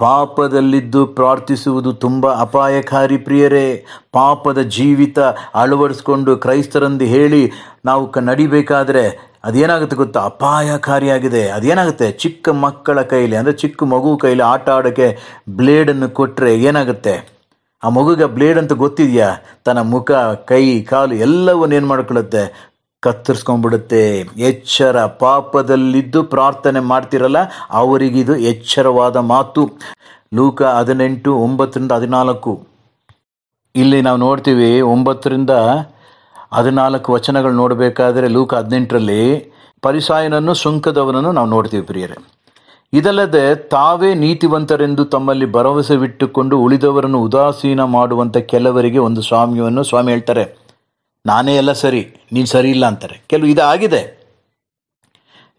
ಪಾಪದಲ್ಲಿದ್ದು ಪ್ರಾರ್ಥಿಸುವುದು ತುಂಬ ಅಪಾಯಕಾರಿ ಪ್ರಿಯರೇ ಪಾಪದ ಜೀವಿತ ಅಳವಡಿಸ್ಕೊಂಡು ಕ್ರೈಸ್ತರಂದು ಹೇಳಿ ನಾವು ಕ ನಡಿಬೇಕಾದರೆ ಅದೇನಾಗುತ್ತೆ ಗೊತ್ತಾ ಅಪಾಯಕಾರಿಯಾಗಿದೆ ಅದೇನಾಗುತ್ತೆ ಚಿಕ್ಕ ಮಕ್ಕಳ ಕೈಲಿ ಅಂದರೆ ಚಿಕ್ಕ ಮಗು ಕೈಲಿ ಆಟ ಆಡೋಕ್ಕೆ ಬ್ಲೇಡನ್ನು ಕೊಟ್ಟರೆ ಏನಾಗುತ್ತೆ ಆ ಮಗುಗೆ ಬ್ಲೇಡ್ ಅಂತ ಗೊತ್ತಿದೆಯಾ ತನ್ನ ಮುಖ ಕೈ ಕಾಲು ಎಲ್ಲವನ್ನು ಏನು ಮಾಡ್ಕೊಳ್ಳುತ್ತೆ ಕತ್ತರಿಸ್ಕೊಂಡ್ಬಿಡುತ್ತೆ ಎಚ್ಚರ ಪಾಪದಲ್ಲಿದ್ದು ಪ್ರಾರ್ಥನೆ ಮಾಡ್ತಿರಲ್ಲ ಅವರಿಗಿದು ಎಚ್ಚರವಾದ ಮಾತು ಲೂಕ ಹದಿನೆಂಟು ಒಂಬತ್ತರಿಂದ ಹದಿನಾಲ್ಕು ಇಲ್ಲಿ ನಾವು ನೋಡ್ತೀವಿ ಒಂಬತ್ತರಿಂದ ಹದಿನಾಲ್ಕು ವಚನಗಳು ನೋಡಬೇಕಾದರೆ ಲೂಕ ಹದಿನೆಂಟರಲ್ಲಿ ಪರಿಸಾಯನನ್ನು ಸುಂಕದವನನ್ನು ನಾವು ನೋಡ್ತೀವಿ ಪ್ರಿಯರೇ ಇದಲ್ಲದೆ ತಾವೇ ನೀತಿವಂತರೆಂದು ತಮ್ಮಲ್ಲಿ ಭರವಸೆ ಬಿಟ್ಟುಕೊಂಡು ಉಳಿದವರನ್ನು ಉದಾಸೀನ ಮಾಡುವಂಥ ಕೆಲವರಿಗೆ ಒಂದು ಸ್ವಾಮಿಯನ್ನು ಸ್ವಾಮಿ ಹೇಳ್ತಾರೆ ನಾನೇ ಎಲ್ಲ ಸರಿ ನೀನು ಸರಿ ಇಲ್ಲ ಅಂತಾರೆ ಕೆಲವು ಇದಾಗಿದೆ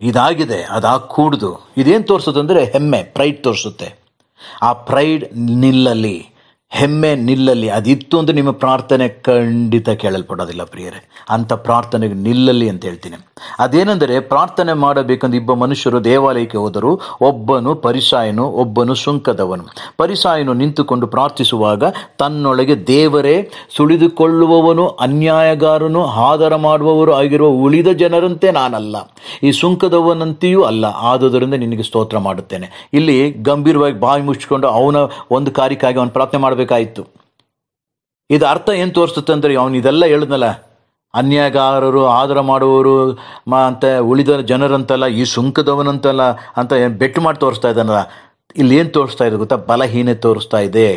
ಇದಾಗಿದೆ ಅದಾಗಿ ಕೂಡುದು ಇದೇನು ತೋರಿಸುತ್ತೆ ಅಂದರೆ ಹೆಮ್ಮೆ ಪ್ರೈಡ್ ತೋರಿಸುತ್ತೆ ಆ ಪ್ರೈಡ್ ನಿಲ್ಲಲಿ ಹೆಮ್ಮೆ ನಿಲ್ಲಲಿ ಅದಿತ್ತು ಅಂದರೆ ನಿಮ್ಮ ಪ್ರಾರ್ಥನೆ ಖಂಡಿತ ಕೇಳಲ್ಪಡೋದಿಲ್ಲ ಪ್ರಿಯರೇ ಅಂಥ ಪ್ರಾರ್ಥನೆಗೆ ನಿಲ್ಲಲಿ ಅಂತ ಹೇಳ್ತೀನಿ ಅದೇನೆಂದರೆ ಪ್ರಾರ್ಥನೆ ಮಾಡಬೇಕಂದ್ರೆ ಇಬ್ಬ ಮನುಷ್ಯರು ದೇವಾಲಯಕ್ಕೆ ಹೋದರು ಒಬ್ಬನು ಪರಿಸಾಯನು ಒಬ್ಬನು ಸುಂಕದವನು ಪರಿಸಾಯನು ನಿಂತುಕೊಂಡು ಪ್ರಾರ್ಥಿಸುವಾಗ ತನ್ನೊಳಗೆ ದೇವರೇ ಸುಳಿದುಕೊಳ್ಳುವವನು ಅನ್ಯಾಯಗಾರನು ಆಧಾರ ಮಾಡುವವರು ಆಗಿರುವ ಉಳಿದ ಜನರಂತೆ ನಾನಲ್ಲ ಈ ಸುಂಕದವನಂತೆಯೂ ಅಲ್ಲ ಆದುದರಿಂದ ನಿನಗೆ ಸ್ತೋತ್ರ ಮಾಡುತ್ತೇನೆ ಇಲ್ಲಿ ಗಂಭೀರವಾಗಿ ಬಾಯಿ ಮುಚ್ಚಿಕೊಂಡು ಅವನ ಒಂದು ಕಾರ್ಯಕ್ಕಾಗಿ ಅವನು ಪ್ರಾರ್ಥನೆ ಮಾಡಬೇಕು ಮಾಡಬೇಕಾಯಿತು ಇದು ಅರ್ಥ ಏನು ತೋರಿಸುತ್ತೆ ಅಂದರೆ ಅವನು ಇದೆಲ್ಲ ಹೇಳಿದ್ನಲ್ಲ ಅನ್ಯಾಯಗಾರರು ಆದರ ಮಾಡುವವರು ಅಂತ ಉಳಿದ ಜನರಂತಲ್ಲ ಈ ಸುಂಕದವನಂತಲ್ಲ ಅಂತ ಬೆಟ್ಟು ಮಾಡಿ ತೋರಿಸ್ತಾ ಇದ್ದಾನಲ್ಲ ಇಲ್ಲಿ ಏನು ತೋರಿಸ್ತಾ ಇದೆ ಗೊತ್ತಾ ಬಲಹೀನೆ ತೋರಿಸ್ತಾ ಇದೆ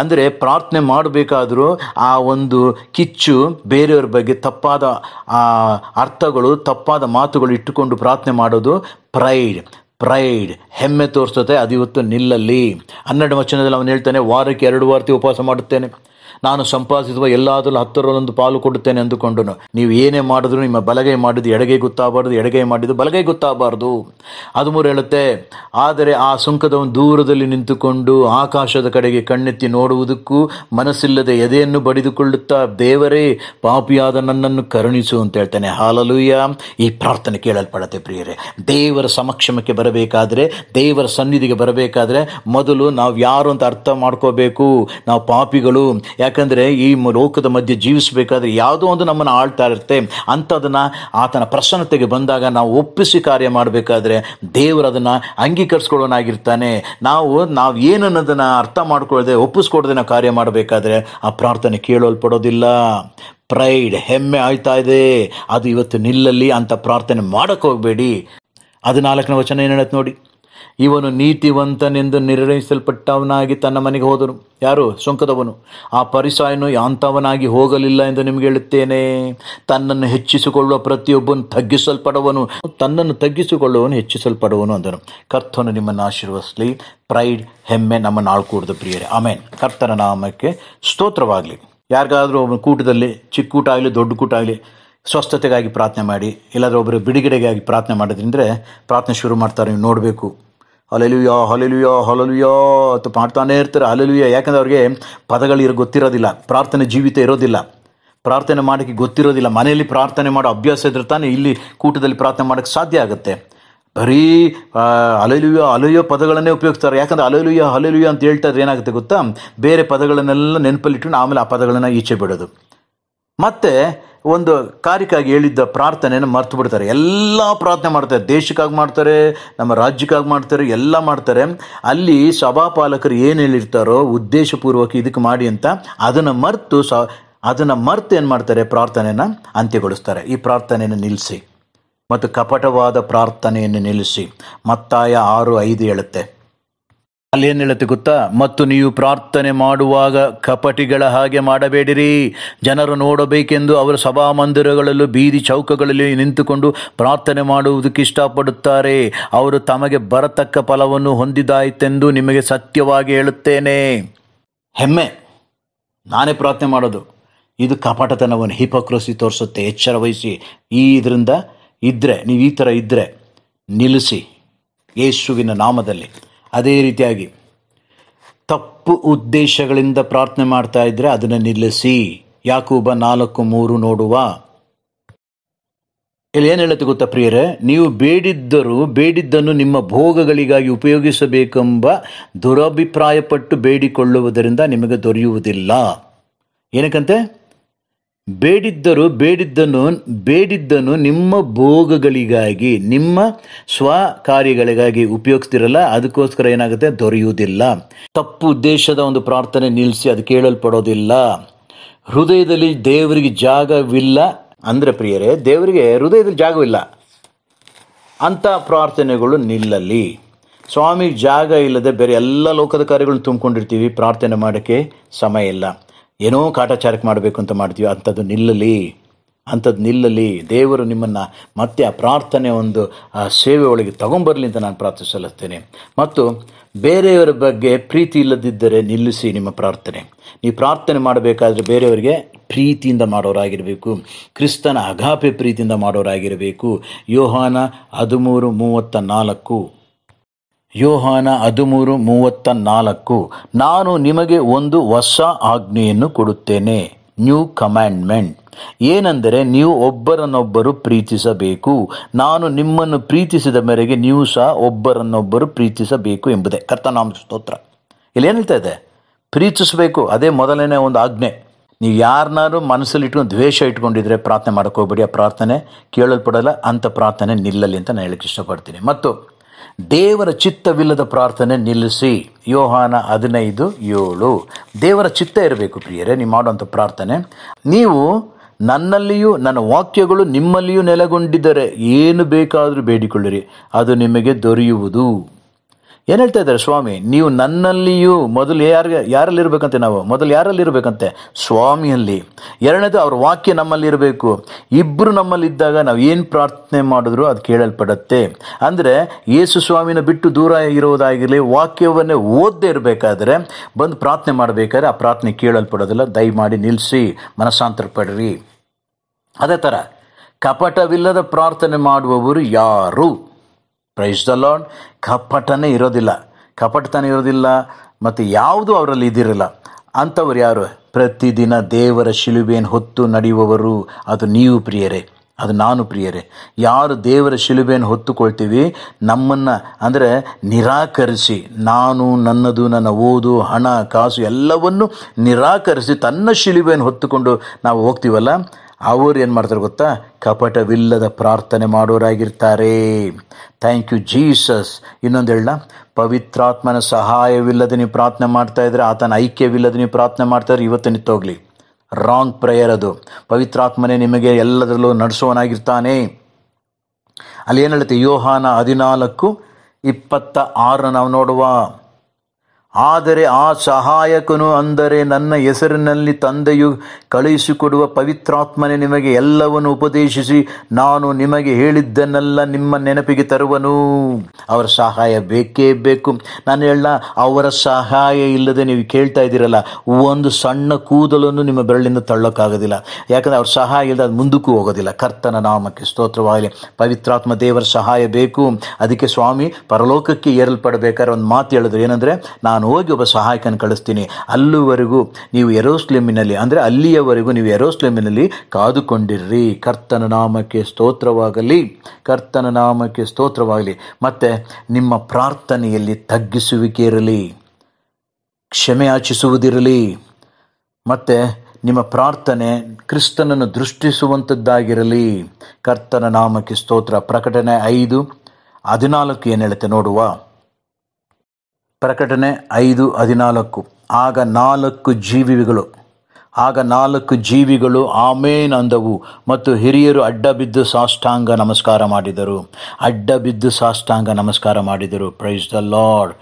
ಅಂದ್ರೆ ಪ್ರಾರ್ಥನೆ ಮಾಡಬೇಕಾದರೂ ಆ ಒಂದು ಕಿಚ್ಚು ಬೇರೆಯವ್ರ ಬಗ್ಗೆ ತಪ್ಪಾದ ಆ ಅರ್ಥಗಳು ತಪ್ಪಾದ ಮಾತುಗಳು ಇಟ್ಟುಕೊಂಡು ಪ್ರಾರ್ಥನೆ ಮಾಡೋದು ಪ್ರೈಡ್ ಪ್ರೈಡ್ ಹೆಮ್ಮೆ ತೋರಿಸುತ್ತೆ ಅದು ಇವತ್ತು ನಿಲ್ಲಲ್ಲಿ ಹನ್ನೆರಡು ವಚನದಲ್ಲಿ ಅವನು ಹೇಳ್ತಾನೆ ವಾರಕ್ಕೆ ಎರಡು ವಾರತಿ ಉಪವಾಸ ಮಾಡುತ್ತೇನೆ ನಾನು ಸಂಪಾದಿಸುವ ಎಲ್ಲಾದರೂ ಹತ್ತರಲ್ಲೊಂದು ಪಾಲು ಕೊಡುತ್ತೇನೆ ಅಂದುಕೊಂಡನು ನೀವು ಏನೇ ಮಾಡಿದ್ರು ನಿಮ್ಮ ಬಲಗೈ ಮಾಡಿದ್ದು ಎಡಗೈ ಗೊತ್ತಾಗಬಾರ್ದು ಎಡಗೈ ಮಾಡಿದ್ದು ಬಲಗೈ ಗೊತ್ತಾಗಬಾರ್ದು ಅದು ಮೂರು ಹೇಳುತ್ತೆ ಆದರೆ ಆ ಸುಂಕದವನು ದೂರದಲ್ಲಿ ನಿಂತುಕೊಂಡು ಆಕಾಶದ ಕಡೆಗೆ ಕಣ್ಣೆತ್ತಿ ನೋಡುವುದಕ್ಕೂ ಮನಸ್ಸಿಲ್ಲದೆ ಎದೆಯನ್ನು ಬಡಿದುಕೊಳ್ಳುತ್ತಾ ದೇವರೇ ಪಾಪಿಯಾದ ನನ್ನನ್ನು ಕರುಣಿಸು ಅಂತ ಹೇಳ್ತಾನೆ ಹಾಲಲುಯ್ಯ ಈ ಪ್ರಾರ್ಥನೆ ಕೇಳಲ್ಪಡತ್ತೆ ಪ್ರಿಯರೇ ದೇವರ ಸಮಕ್ಷಮಕ್ಕೆ ಬರಬೇಕಾದರೆ ದೇವರ ಸನ್ನಿಧಿಗೆ ಬರಬೇಕಾದರೆ ಮೊದಲು ನಾವು ಯಾರು ಅಂತ ಅರ್ಥ ಮಾಡ್ಕೋಬೇಕು ನಾವು ಪಾಪಿಗಳು ಯಾಕೆ ಯಾಕಂದರೆ ಈ ಲೋಕದ ಮಧ್ಯೆ ಜೀವಿಸಬೇಕಾದ್ರೆ ಯಾವುದೋ ಒಂದು ನಮ್ಮನ್ನು ಆಳ್ತಾ ಇರುತ್ತೆ ಅಂಥದನ್ನು ಆತನ ಪ್ರಸನ್ನತೆಗೆ ಬಂದಾಗ ನಾವು ಒಪ್ಪಿಸಿ ಕಾರ್ಯ ಮಾಡಬೇಕಾದ್ರೆ ದೇವರು ಅದನ್ನು ಅಂಗೀಕರಿಸ್ಕೊಳ್ಳೋನಾಗಿರ್ತಾನೆ ನಾವು ನಾವು ಏನನ್ನೋದನ್ನು ಅರ್ಥ ಮಾಡ್ಕೊಳ್ಳದೆ ಒಪ್ಪಿಸ್ಕೊಡ್ದೆ ನಾವು ಕಾರ್ಯ ಮಾಡಬೇಕಾದ್ರೆ ಆ ಪ್ರಾರ್ಥನೆ ಕೇಳಲ್ಪಡೋದಿಲ್ಲ ಪ್ರೈಡ್ ಹೆಮ್ಮೆ ಆಯ್ತಾ ಇದೆ ಅದು ಇವತ್ತು ನಿಲ್ಲಲ್ಲಿ ಅಂತ ಪ್ರಾರ್ಥನೆ ಮಾಡೋಕ್ಕೆ ಹೋಗಬೇಡಿ ನಾಲ್ಕನೇ ವಚನ ಏನು ಹೇಳುತ್ತೆ ನೋಡಿ ಇವನು ನೀತಿವಂತನೆಂದು ನಿರ್ಣಯಿಸಲ್ಪಟ್ಟವನಾಗಿ ತನ್ನ ಮನೆಗೆ ಹೋದನು ಯಾರು ಸುಂಕದವನು ಆ ಪರಿಸಾಯನು ಯಾಂತವನಾಗಿ ಹೋಗಲಿಲ್ಲ ಎಂದು ನಿಮಗೆ ಹೇಳುತ್ತೇನೆ ತನ್ನನ್ನು ಹೆಚ್ಚಿಸಿಕೊಳ್ಳುವ ಪ್ರತಿಯೊಬ್ಬನು ತಗ್ಗಿಸಲ್ಪಡವನು ತನ್ನನ್ನು ತಗ್ಗಿಸಿಕೊಳ್ಳುವನು ಹೆಚ್ಚಿಸಲ್ಪಡುವನು ಅಂದನು ಕರ್ತನು ನಿಮ್ಮನ್ನು ಆಶೀರ್ವಸಲಿ ಪ್ರೈಡ್ ಹೆಮ್ಮೆ ನಮ್ಮನ್ನು ಆಳ್ಕೂಡ್ದು ಪ್ರಿಯರೇ ಆಮೇನ್ ಕರ್ತನ ನಾಮಕ್ಕೆ ಸ್ತೋತ್ರವಾಗಲಿ ಯಾರಿಗಾದರೂ ಒಬ್ಬನ ಕೂಟದಲ್ಲಿ ಚಿಕ್ಕ ಕೂಟ ಆಗಲಿ ದೊಡ್ಡ ಕೂಟ ಆಗಲಿ ಸ್ವಸ್ಥತೆಗಾಗಿ ಪ್ರಾರ್ಥನೆ ಮಾಡಿ ಇಲ್ಲಾದರೂ ಒಬ್ಬರು ಬಿಡುಗಡೆಗಾಗಿ ಪ್ರಾರ್ಥನೆ ಮಾಡೋದ್ರಿಂದ ಪ್ರಾರ್ಥನೆ ಶುರು ಮಾಡ್ತಾರೆ ನೀವು ನೋಡಬೇಕು ಹಲಲುಯ ಹಲಲುಯ ಹಲಲುಯ ಅಂತ ಮಾಡ್ತಾನೆ ಇರ್ತಾರೆ ಹಲಲುಯ ಯಾಕಂದ್ರೆ ಅವ್ರಿಗೆ ಪದಗಳು ಗೊತ್ತಿರೋದಿಲ್ಲ ಪ್ರಾರ್ಥನೆ ಜೀವಿತ ಇರೋದಿಲ್ಲ ಪ್ರಾರ್ಥನೆ ಮಾಡೋಕ್ಕೆ ಗೊತ್ತಿರೋದಿಲ್ಲ ಮನೆಯಲ್ಲಿ ಪ್ರಾರ್ಥನೆ ಮಾಡೋ ಅಭ್ಯಾಸ ಇದ್ರೆ ತಾನೇ ಇಲ್ಲಿ ಕೂಟದಲ್ಲಿ ಪ್ರಾರ್ಥನೆ ಮಾಡೋಕ್ಕೆ ಸಾಧ್ಯ ಆಗುತ್ತೆ ಬರೀ ಅಲೆಲುಯ ಅಲೆಯೋ ಪದಗಳನ್ನೇ ಉಪಯೋಗಿಸ್ತಾರೆ ಯಾಕಂದರೆ ಅಲೆಲುಯ ಹಲಲುಯ ಅಂತ ಹೇಳ್ತಾ ಏನಾಗುತ್ತೆ ಗೊತ್ತಾ ಬೇರೆ ಪದಗಳನ್ನೆಲ್ಲ ನೆನಪಲ್ಲಿಟ್ಟು ಆಮೇಲೆ ಆ ಪದಗಳನ್ನು ಈಚೆ ಬಿಡೋದು ಮತ್ತು ಒಂದು ಕಾರ್ಯಕ್ಕಾಗಿ ಹೇಳಿದ್ದ ಪ್ರಾರ್ಥನೆಯನ್ನು ಮರ್ತು ಬಿಡ್ತಾರೆ ಎಲ್ಲ ಪ್ರಾರ್ಥನೆ ಮಾಡ್ತಾರೆ ದೇಶಕ್ಕಾಗಿ ಮಾಡ್ತಾರೆ ನಮ್ಮ ರಾಜ್ಯಕ್ಕಾಗಿ ಮಾಡ್ತಾರೆ ಎಲ್ಲ ಮಾಡ್ತಾರೆ ಅಲ್ಲಿ ಸಭಾಪಾಲಕರು ಏನು ಹೇಳಿರ್ತಾರೋ ಉದ್ದೇಶಪೂರ್ವಕ ಇದಕ್ಕೆ ಮಾಡಿ ಅಂತ ಅದನ್ನು ಮರೆತು ಸ ಅದನ್ನು ಮರ್ತು ಏನು ಮಾಡ್ತಾರೆ ಪ್ರಾರ್ಥನೆಯನ್ನು ಅಂತ್ಯಗೊಳಿಸ್ತಾರೆ ಈ ಪ್ರಾರ್ಥನೆಯನ್ನು ನಿಲ್ಲಿಸಿ ಮತ್ತು ಕಪಟವಾದ ಪ್ರಾರ್ಥನೆಯನ್ನು ನಿಲ್ಲಿಸಿ ಮತ್ತಾಯ ಆರು ಐದು ಹೇಳುತ್ತೆ ಅಲ್ಲಿ ಹೇಳುತ್ತೆ ಗೊತ್ತಾ ಮತ್ತು ನೀವು ಪ್ರಾರ್ಥನೆ ಮಾಡುವಾಗ ಕಪಟಿಗಳ ಹಾಗೆ ಮಾಡಬೇಡಿರಿ ಜನರು ನೋಡಬೇಕೆಂದು ಅವರ ಸಭಾ ಮಂದಿರಗಳಲ್ಲೂ ಬೀದಿ ಚೌಕಗಳಲ್ಲಿ ನಿಂತುಕೊಂಡು ಪ್ರಾರ್ಥನೆ ಮಾಡುವುದಕ್ಕೆ ಇಷ್ಟಪಡುತ್ತಾರೆ ಅವರು ತಮಗೆ ಬರತಕ್ಕ ಫಲವನ್ನು ಹೊಂದಿದಾಯಿತೆಂದು ನಿಮಗೆ ಸತ್ಯವಾಗಿ ಹೇಳುತ್ತೇನೆ ಹೆಮ್ಮೆ ನಾನೇ ಪ್ರಾರ್ಥನೆ ಮಾಡೋದು ಇದು ಕಪಟತನವನ್ನು ಹಿಪಕ್ರೋಸಿ ತೋರಿಸುತ್ತೆ ಎಚ್ಚರ ವಹಿಸಿ ಈ ಇದರಿಂದ ಇದ್ರೆ ನೀವು ಈ ಥರ ಇದ್ದರೆ ನಿಲ್ಲಿಸಿ ಯೇಸುವಿನ ನಾಮದಲ್ಲಿ ಅದೇ ರೀತಿಯಾಗಿ ತಪ್ಪು ಉದ್ದೇಶಗಳಿಂದ ಪ್ರಾರ್ಥನೆ ಮಾಡ್ತಾ ಇದ್ದರೆ ಅದನ್ನು ನಿಲ್ಲಿಸಿ ಯಾಕೂಬ ನಾಲ್ಕು ಮೂರು ನೋಡುವ ಇಲ್ಲಿ ಏನು ಹೇಳುತ್ತೆ ಗೊತ್ತಾ ಪ್ರಿಯರೇ ನೀವು ಬೇಡಿದ್ದರೂ ಬೇಡಿದ್ದನ್ನು ನಿಮ್ಮ ಭೋಗಗಳಿಗಾಗಿ ಉಪಯೋಗಿಸಬೇಕೆಂಬ ದುರಭಿಪ್ರಾಯಪಟ್ಟು ಬೇಡಿಕೊಳ್ಳುವುದರಿಂದ ನಿಮಗೆ ದೊರೆಯುವುದಿಲ್ಲ ಏನಕ್ಕಂತೆ ಬೇಡಿದ್ದರು ಬೇಡಿದ್ದನು ಬೇಡಿದ್ದನು ನಿಮ್ಮ ಭೋಗಗಳಿಗಾಗಿ ನಿಮ್ಮ ಸ್ವ ಕಾರ್ಯಗಳಿಗಾಗಿ ಉಪಯೋಗಿಸ್ತಿರಲ್ಲ ಅದಕ್ಕೋಸ್ಕರ ಏನಾಗುತ್ತೆ ದೊರೆಯುವುದಿಲ್ಲ ತಪ್ಪು ಉದ್ದೇಶದ ಒಂದು ಪ್ರಾರ್ಥನೆ ನಿಲ್ಲಿಸಿ ಅದು ಕೇಳಲ್ಪಡೋದಿಲ್ಲ ಹೃದಯದಲ್ಲಿ ದೇವರಿಗೆ ಜಾಗವಿಲ್ಲ ಅಂದರೆ ಪ್ರಿಯರೇ ದೇವರಿಗೆ ಹೃದಯದಲ್ಲಿ ಜಾಗವಿಲ್ಲ ಅಂಥ ಪ್ರಾರ್ಥನೆಗಳು ನಿಲ್ಲಲಿ ಸ್ವಾಮಿ ಜಾಗ ಇಲ್ಲದೆ ಬೇರೆ ಎಲ್ಲ ಲೋಕದ ಕಾರ್ಯಗಳನ್ನು ತುಂಬಿಕೊಂಡಿರ್ತೀವಿ ಪ್ರಾರ್ಥನೆ ಮಾಡೋಕ್ಕೆ ಸಮಯ ಇಲ್ಲ ಏನೋ ಕಾಟಾಚಾರಕ್ಕೆ ಮಾಡಬೇಕು ಅಂತ ಮಾಡ್ತೀವಿ ಅಂಥದ್ದು ನಿಲ್ಲಲಿ ಅಂಥದ್ದು ನಿಲ್ಲಲಿ ದೇವರು ನಿಮ್ಮನ್ನು ಮತ್ತೆ ಆ ಪ್ರಾರ್ಥನೆ ಒಂದು ಆ ಸೇವೆ ಒಳಗೆ ತಗೊಂಬರಲಿ ಅಂತ ನಾನು ಪ್ರಾರ್ಥಿಸಲತ್ತೇನೆ ಮತ್ತು ಬೇರೆಯವರ ಬಗ್ಗೆ ಪ್ರೀತಿ ಇಲ್ಲದಿದ್ದರೆ ನಿಲ್ಲಿಸಿ ನಿಮ್ಮ ಪ್ರಾರ್ಥನೆ ನೀವು ಪ್ರಾರ್ಥನೆ ಮಾಡಬೇಕಾದ್ರೆ ಬೇರೆಯವರಿಗೆ ಪ್ರೀತಿಯಿಂದ ಮಾಡೋರಾಗಿರಬೇಕು ಕ್ರಿಸ್ತನ ಅಗಾಪೆ ಪ್ರೀತಿಯಿಂದ ಮಾಡೋರಾಗಿರಬೇಕು ಯೋಹಾನ ಹದಿಮೂರು ಮೂವತ್ತ ನಾಲ್ಕು ಯೋಹಾನ ಹದಿಮೂರು ಮೂವತ್ತ ನಾಲ್ಕು ನಾನು ನಿಮಗೆ ಒಂದು ಹೊಸ ಆಜ್ಞೆಯನ್ನು ಕೊಡುತ್ತೇನೆ ನ್ಯೂ ಕಮ್ಯಾಂಡ್ಮೆಂಟ್ ಏನೆಂದರೆ ನೀವು ಒಬ್ಬರನ್ನೊಬ್ಬರು ಪ್ರೀತಿಸಬೇಕು ನಾನು ನಿಮ್ಮನ್ನು ಪ್ರೀತಿಸಿದ ಮೇರೆಗೆ ನೀವು ಸಹ ಒಬ್ಬರನ್ನೊಬ್ಬರು ಪ್ರೀತಿಸಬೇಕು ಎಂಬುದೇ ಕರ್ತನಾಮ ಸ್ತೋತ್ರ ಇಲ್ಲಿ ಹೇಳ್ತಾ ಇದೆ ಪ್ರೀತಿಸಬೇಕು ಅದೇ ಮೊದಲನೇ ಒಂದು ಆಜ್ಞೆ ನೀವು ಯಾರನ್ನಾರು ಮನಸ್ಸಲ್ಲಿ ಇಟ್ಕೊಂಡು ದ್ವೇಷ ಇಟ್ಕೊಂಡಿದ್ರೆ ಪ್ರಾರ್ಥನೆ ಮಾಡ್ಕೋಬೇಡಿ ಆ ಪ್ರಾರ್ಥನೆ ಕೇಳಲ್ಪಡಲ್ಲ ಅಂಥ ಪ್ರಾರ್ಥನೆ ನಿಲ್ಲಲಿ ಅಂತ ನಾನು ಹೇಳಕ್ಕೆ ಇಷ್ಟಪಡ್ತೀನಿ ಮತ್ತು ದೇವರ ಚಿತ್ತವಿಲ್ಲದ ಪ್ರಾರ್ಥನೆ ನಿಲ್ಲಿಸಿ ಯೋಹಾನ ಹದಿನೈದು ಏಳು ದೇವರ ಚಿತ್ತ ಇರಬೇಕು ಪ್ರಿಯರೇ ನೀವು ಮಾಡುವಂಥ ಪ್ರಾರ್ಥನೆ ನೀವು ನನ್ನಲ್ಲಿಯೂ ನನ್ನ ವಾಕ್ಯಗಳು ನಿಮ್ಮಲ್ಲಿಯೂ ನೆಲೆಗೊಂಡಿದ್ದರೆ ಏನು ಬೇಕಾದರೂ ಬೇಡಿಕೊಳ್ಳಿರಿ ಅದು ನಿಮಗೆ ದೊರೆಯುವುದು ಏನು ಹೇಳ್ತಾ ಇದ್ದಾರೆ ಸ್ವಾಮಿ ನೀವು ನನ್ನಲ್ಲಿಯೂ ಮೊದಲು ಯಾರಲ್ಲಿ ಇರಬೇಕಂತೆ ನಾವು ಮೊದಲು ಇರಬೇಕಂತೆ ಸ್ವಾಮಿಯಲ್ಲಿ ಎರಡನೇದು ಅವ್ರ ವಾಕ್ಯ ನಮ್ಮಲ್ಲಿ ಇರಬೇಕು ಇಬ್ಬರು ನಮ್ಮಲ್ಲಿದ್ದಾಗ ನಾವು ಏನು ಪ್ರಾರ್ಥನೆ ಮಾಡಿದ್ರು ಅದು ಕೇಳಲ್ಪಡುತ್ತೆ ಅಂದರೆ ಯೇಸು ಸ್ವಾಮಿನ ಬಿಟ್ಟು ದೂರ ಇರೋದಾಗಿರಲಿ ವಾಕ್ಯವನ್ನೇ ಓದದೇ ಇರಬೇಕಾದ್ರೆ ಬಂದು ಪ್ರಾರ್ಥನೆ ಮಾಡಬೇಕಾದ್ರೆ ಆ ಪ್ರಾರ್ಥನೆ ಕೇಳಲ್ಪಡೋದಿಲ್ಲ ದಯಮಾಡಿ ನಿಲ್ಲಿಸಿ ಮನಸ್ಸಾಂತರ ಪಡ್ರಿ ಅದೇ ಥರ ಕಪಟವಿಲ್ಲದ ಪ್ರಾರ್ಥನೆ ಮಾಡುವವರು ಯಾರು ಪ್ರೈಸ್ ದ ಲಾರ್ಡ್ ಕಪಟನೇ ಇರೋದಿಲ್ಲ ಕಪಟತನ ಇರೋದಿಲ್ಲ ಮತ್ತು ಯಾವುದು ಅವರಲ್ಲಿ ಇದಿರಲ್ಲ ಅಂಥವ್ರು ಯಾರು ಪ್ರತಿದಿನ ದೇವರ ಶಿಲುಬೆಯನ್ನು ಹೊತ್ತು ನಡೆಯುವವರು ಅದು ನೀವು ಪ್ರಿಯರೇ ಅದು ನಾನು ಪ್ರಿಯರೇ ಯಾರು ದೇವರ ಶಿಲುಬೆಯನ್ನು ಹೊತ್ತುಕೊಳ್ತೀವಿ ನಮ್ಮನ್ನು ಅಂದರೆ ನಿರಾಕರಿಸಿ ನಾನು ನನ್ನದು ನನ್ನ ಓದು ಹಣ ಕಾಸು ಎಲ್ಲವನ್ನು ನಿರಾಕರಿಸಿ ತನ್ನ ಶಿಲುಬೆಯನ್ನು ಹೊತ್ತುಕೊಂಡು ನಾವು ಹೋಗ್ತೀವಲ್ಲ ಅವರು ಏನು ಮಾಡ್ತಾರೆ ಗೊತ್ತಾ ಕಪಟವಿಲ್ಲದ ಪ್ರಾರ್ಥನೆ ಮಾಡೋರಾಗಿರ್ತಾರೆ ಥ್ಯಾಂಕ್ ಯು ಜೀಸಸ್ ಇನ್ನೊಂದು ಹೇಳಲ್ಲ ಪವಿತ್ರಾತ್ಮನ ಸಹಾಯವಿಲ್ಲದೆ ನೀವು ಪ್ರಾರ್ಥನೆ ಮಾಡ್ತಾ ಇದ್ರೆ ಆತನ ಐಕ್ಯವಿಲ್ಲದೆ ನೀವು ಪ್ರಾರ್ಥನೆ ಮಾಡ್ತಾ ಇದ್ರೆ ಇವತ್ತು ನಿಂತೋಗ್ಲಿ ರಾಂಗ್ ಪ್ರೇಯರ್ ಅದು ಪವಿತ್ರಾತ್ಮನೇ ನಿಮಗೆ ಎಲ್ಲದರಲ್ಲೂ ನಡೆಸುವನಾಗಿರ್ತಾನೆ ಅಲ್ಲಿ ಏನು ಹೇಳುತ್ತೆ ಯೋಹಾನ ಹದಿನಾಲ್ಕು ಇಪ್ಪತ್ತ ಆರು ನಾವು ನೋಡುವ ಆದರೆ ಆ ಸಹಾಯಕನು ಅಂದರೆ ನನ್ನ ಹೆಸರಿನಲ್ಲಿ ತಂದೆಯು ಕಳುಹಿಸಿಕೊಡುವ ಪವಿತ್ರಾತ್ಮನೇ ನಿಮಗೆ ಎಲ್ಲವನ್ನು ಉಪದೇಶಿಸಿ ನಾನು ನಿಮಗೆ ಹೇಳಿದ್ದನ್ನೆಲ್ಲ ನಿಮ್ಮ ನೆನಪಿಗೆ ತರುವನು ಅವರ ಸಹಾಯ ಬೇಕೇ ಬೇಕು ನಾನು ಹೇಳ ಅವರ ಸಹಾಯ ಇಲ್ಲದೆ ನೀವು ಕೇಳ್ತಾ ಇದ್ದೀರಲ್ಲ ಒಂದು ಸಣ್ಣ ಕೂದಲನ್ನು ನಿಮ್ಮ ಬೆರಳಿಂದ ತಳ್ಳೋಕ್ಕಾಗೋದಿಲ್ಲ ಯಾಕಂದರೆ ಅವ್ರ ಸಹಾಯ ಇಲ್ಲದೆ ಅದು ಮುಂದಕ್ಕೂ ಹೋಗೋದಿಲ್ಲ ಕರ್ತನ ನಾಮಕ್ಕೆ ಸ್ತೋತ್ರವಾಗಲಿ ಪವಿತ್ರಾತ್ಮ ದೇವರ ಸಹಾಯ ಬೇಕು ಅದಕ್ಕೆ ಸ್ವಾಮಿ ಪರಲೋಕಕ್ಕೆ ಏರಲ್ಪಡಬೇಕಾದ್ರೆ ಒಂದು ಮಾತು ಹೇಳಿದ್ರು ಏನಂದರೆ ನಾನು ನಾನು ಹೋಗಿ ಒಬ್ಬ ಸಹಾಯಕನ ಕಳಿಸ್ತೀನಿ ಅಲ್ಲಿವರೆಗೂ ನೀವು ಎರೋಸ್ಲೆಮಿನಲ್ಲಿ ಅಂದರೆ ಅಲ್ಲಿಯವರೆಗೂ ನೀವು ಎರೋಸ್ಲೆಮಿನಲ್ಲಿ ಕಾದುಕೊಂಡಿರ್ರಿ ಕರ್ತನ ನಾಮಕ್ಕೆ ಸ್ತೋತ್ರವಾಗಲಿ ಕರ್ತನ ನಾಮಕ್ಕೆ ಸ್ತೋತ್ರವಾಗಲಿ ಮತ್ತು ನಿಮ್ಮ ಪ್ರಾರ್ಥನೆಯಲ್ಲಿ ತಗ್ಗಿಸುವಿಕೆ ಇರಲಿ ಕ್ಷಮೆ ಆಚಿಸುವುದಿರಲಿ ಮತ್ತು ನಿಮ್ಮ ಪ್ರಾರ್ಥನೆ ಕ್ರಿಸ್ತನನ್ನು ದೃಷ್ಟಿಸುವಂಥದ್ದಾಗಿರಲಿ ಕರ್ತನ ನಾಮಕ್ಕೆ ಸ್ತೋತ್ರ ಪ್ರಕಟಣೆ ಐದು ಹದಿನಾಲ್ಕು ಏನು ಹೇಳುತ್ತೆ ನೋಡುವ ಪ್ರಕಟಣೆ ಐದು ಹದಿನಾಲ್ಕು ಆಗ ನಾಲ್ಕು ಜೀವಿಗಳು ಆಗ ನಾಲ್ಕು ಜೀವಿಗಳು ಆಮೇನ್ ಅಂದವು ಮತ್ತು ಹಿರಿಯರು ಅಡ್ಡ ಬಿದ್ದು ಸಾಷ್ಟಾಂಗ ನಮಸ್ಕಾರ ಮಾಡಿದರು ಅಡ್ಡ ಬಿದ್ದು ಸಾಷ್ಟಾಂಗ ನಮಸ್ಕಾರ ಮಾಡಿದರು ಪ್ರೈಸ್ ದ ಲಾರ್ಡ್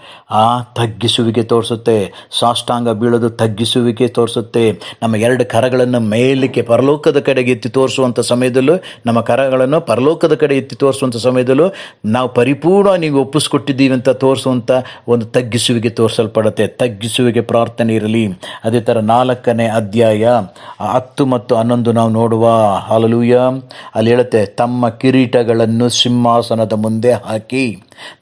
ಆ ತಗ್ಗಿಸುವಿಕೆ ತೋರಿಸುತ್ತೆ ಸಾಷ್ಟಾಂಗ ಬೀಳೋದು ತಗ್ಗಿಸುವಿಕೆ ತೋರಿಸುತ್ತೆ ನಮ್ಮ ಎರಡು ಕರಗಳನ್ನು ಮೇಲಕ್ಕೆ ಪರಲೋಕದ ಕಡೆಗೆ ಎತ್ತಿ ತೋರಿಸುವಂಥ ಸಮಯದಲ್ಲೂ ನಮ್ಮ ಕರಗಳನ್ನು ಪರಲೋಕದ ಕಡೆ ಎತ್ತಿ ತೋರಿಸುವಂಥ ಸಮಯದಲ್ಲೂ ನಾವು ಪರಿಪೂರ್ಣ ನೀವು ಒಪ್ಪಿಸ್ಕೊಟ್ಟಿದ್ದೀವಿ ಅಂತ ತೋರಿಸುವಂಥ ಒಂದು ತಗ್ಗಿಸುವಿಕೆ ತೋರಿಸಲ್ಪಡುತ್ತೆ ತಗ್ಗಿಸುವಿಕೆ ಪ್ರಾರ್ಥನೆ ಇರಲಿ ಅದೇ ಥರ ನಾಲ್ಕನೇ ಅಧ್ಯಾಯ ಅಧ್ಯಾಯ ಹತ್ತು ಮತ್ತು ಹನ್ನೊಂದು ನಾವು ನೋಡುವ ಹಾಲಲೂಯ ಅಲ್ಲಿ ಹೇಳುತ್ತೆ ತಮ್ಮ ಕಿರೀಟಗಳನ್ನು ಸಿಂಹಾಸನದ ಮುಂದೆ ಹಾಕಿ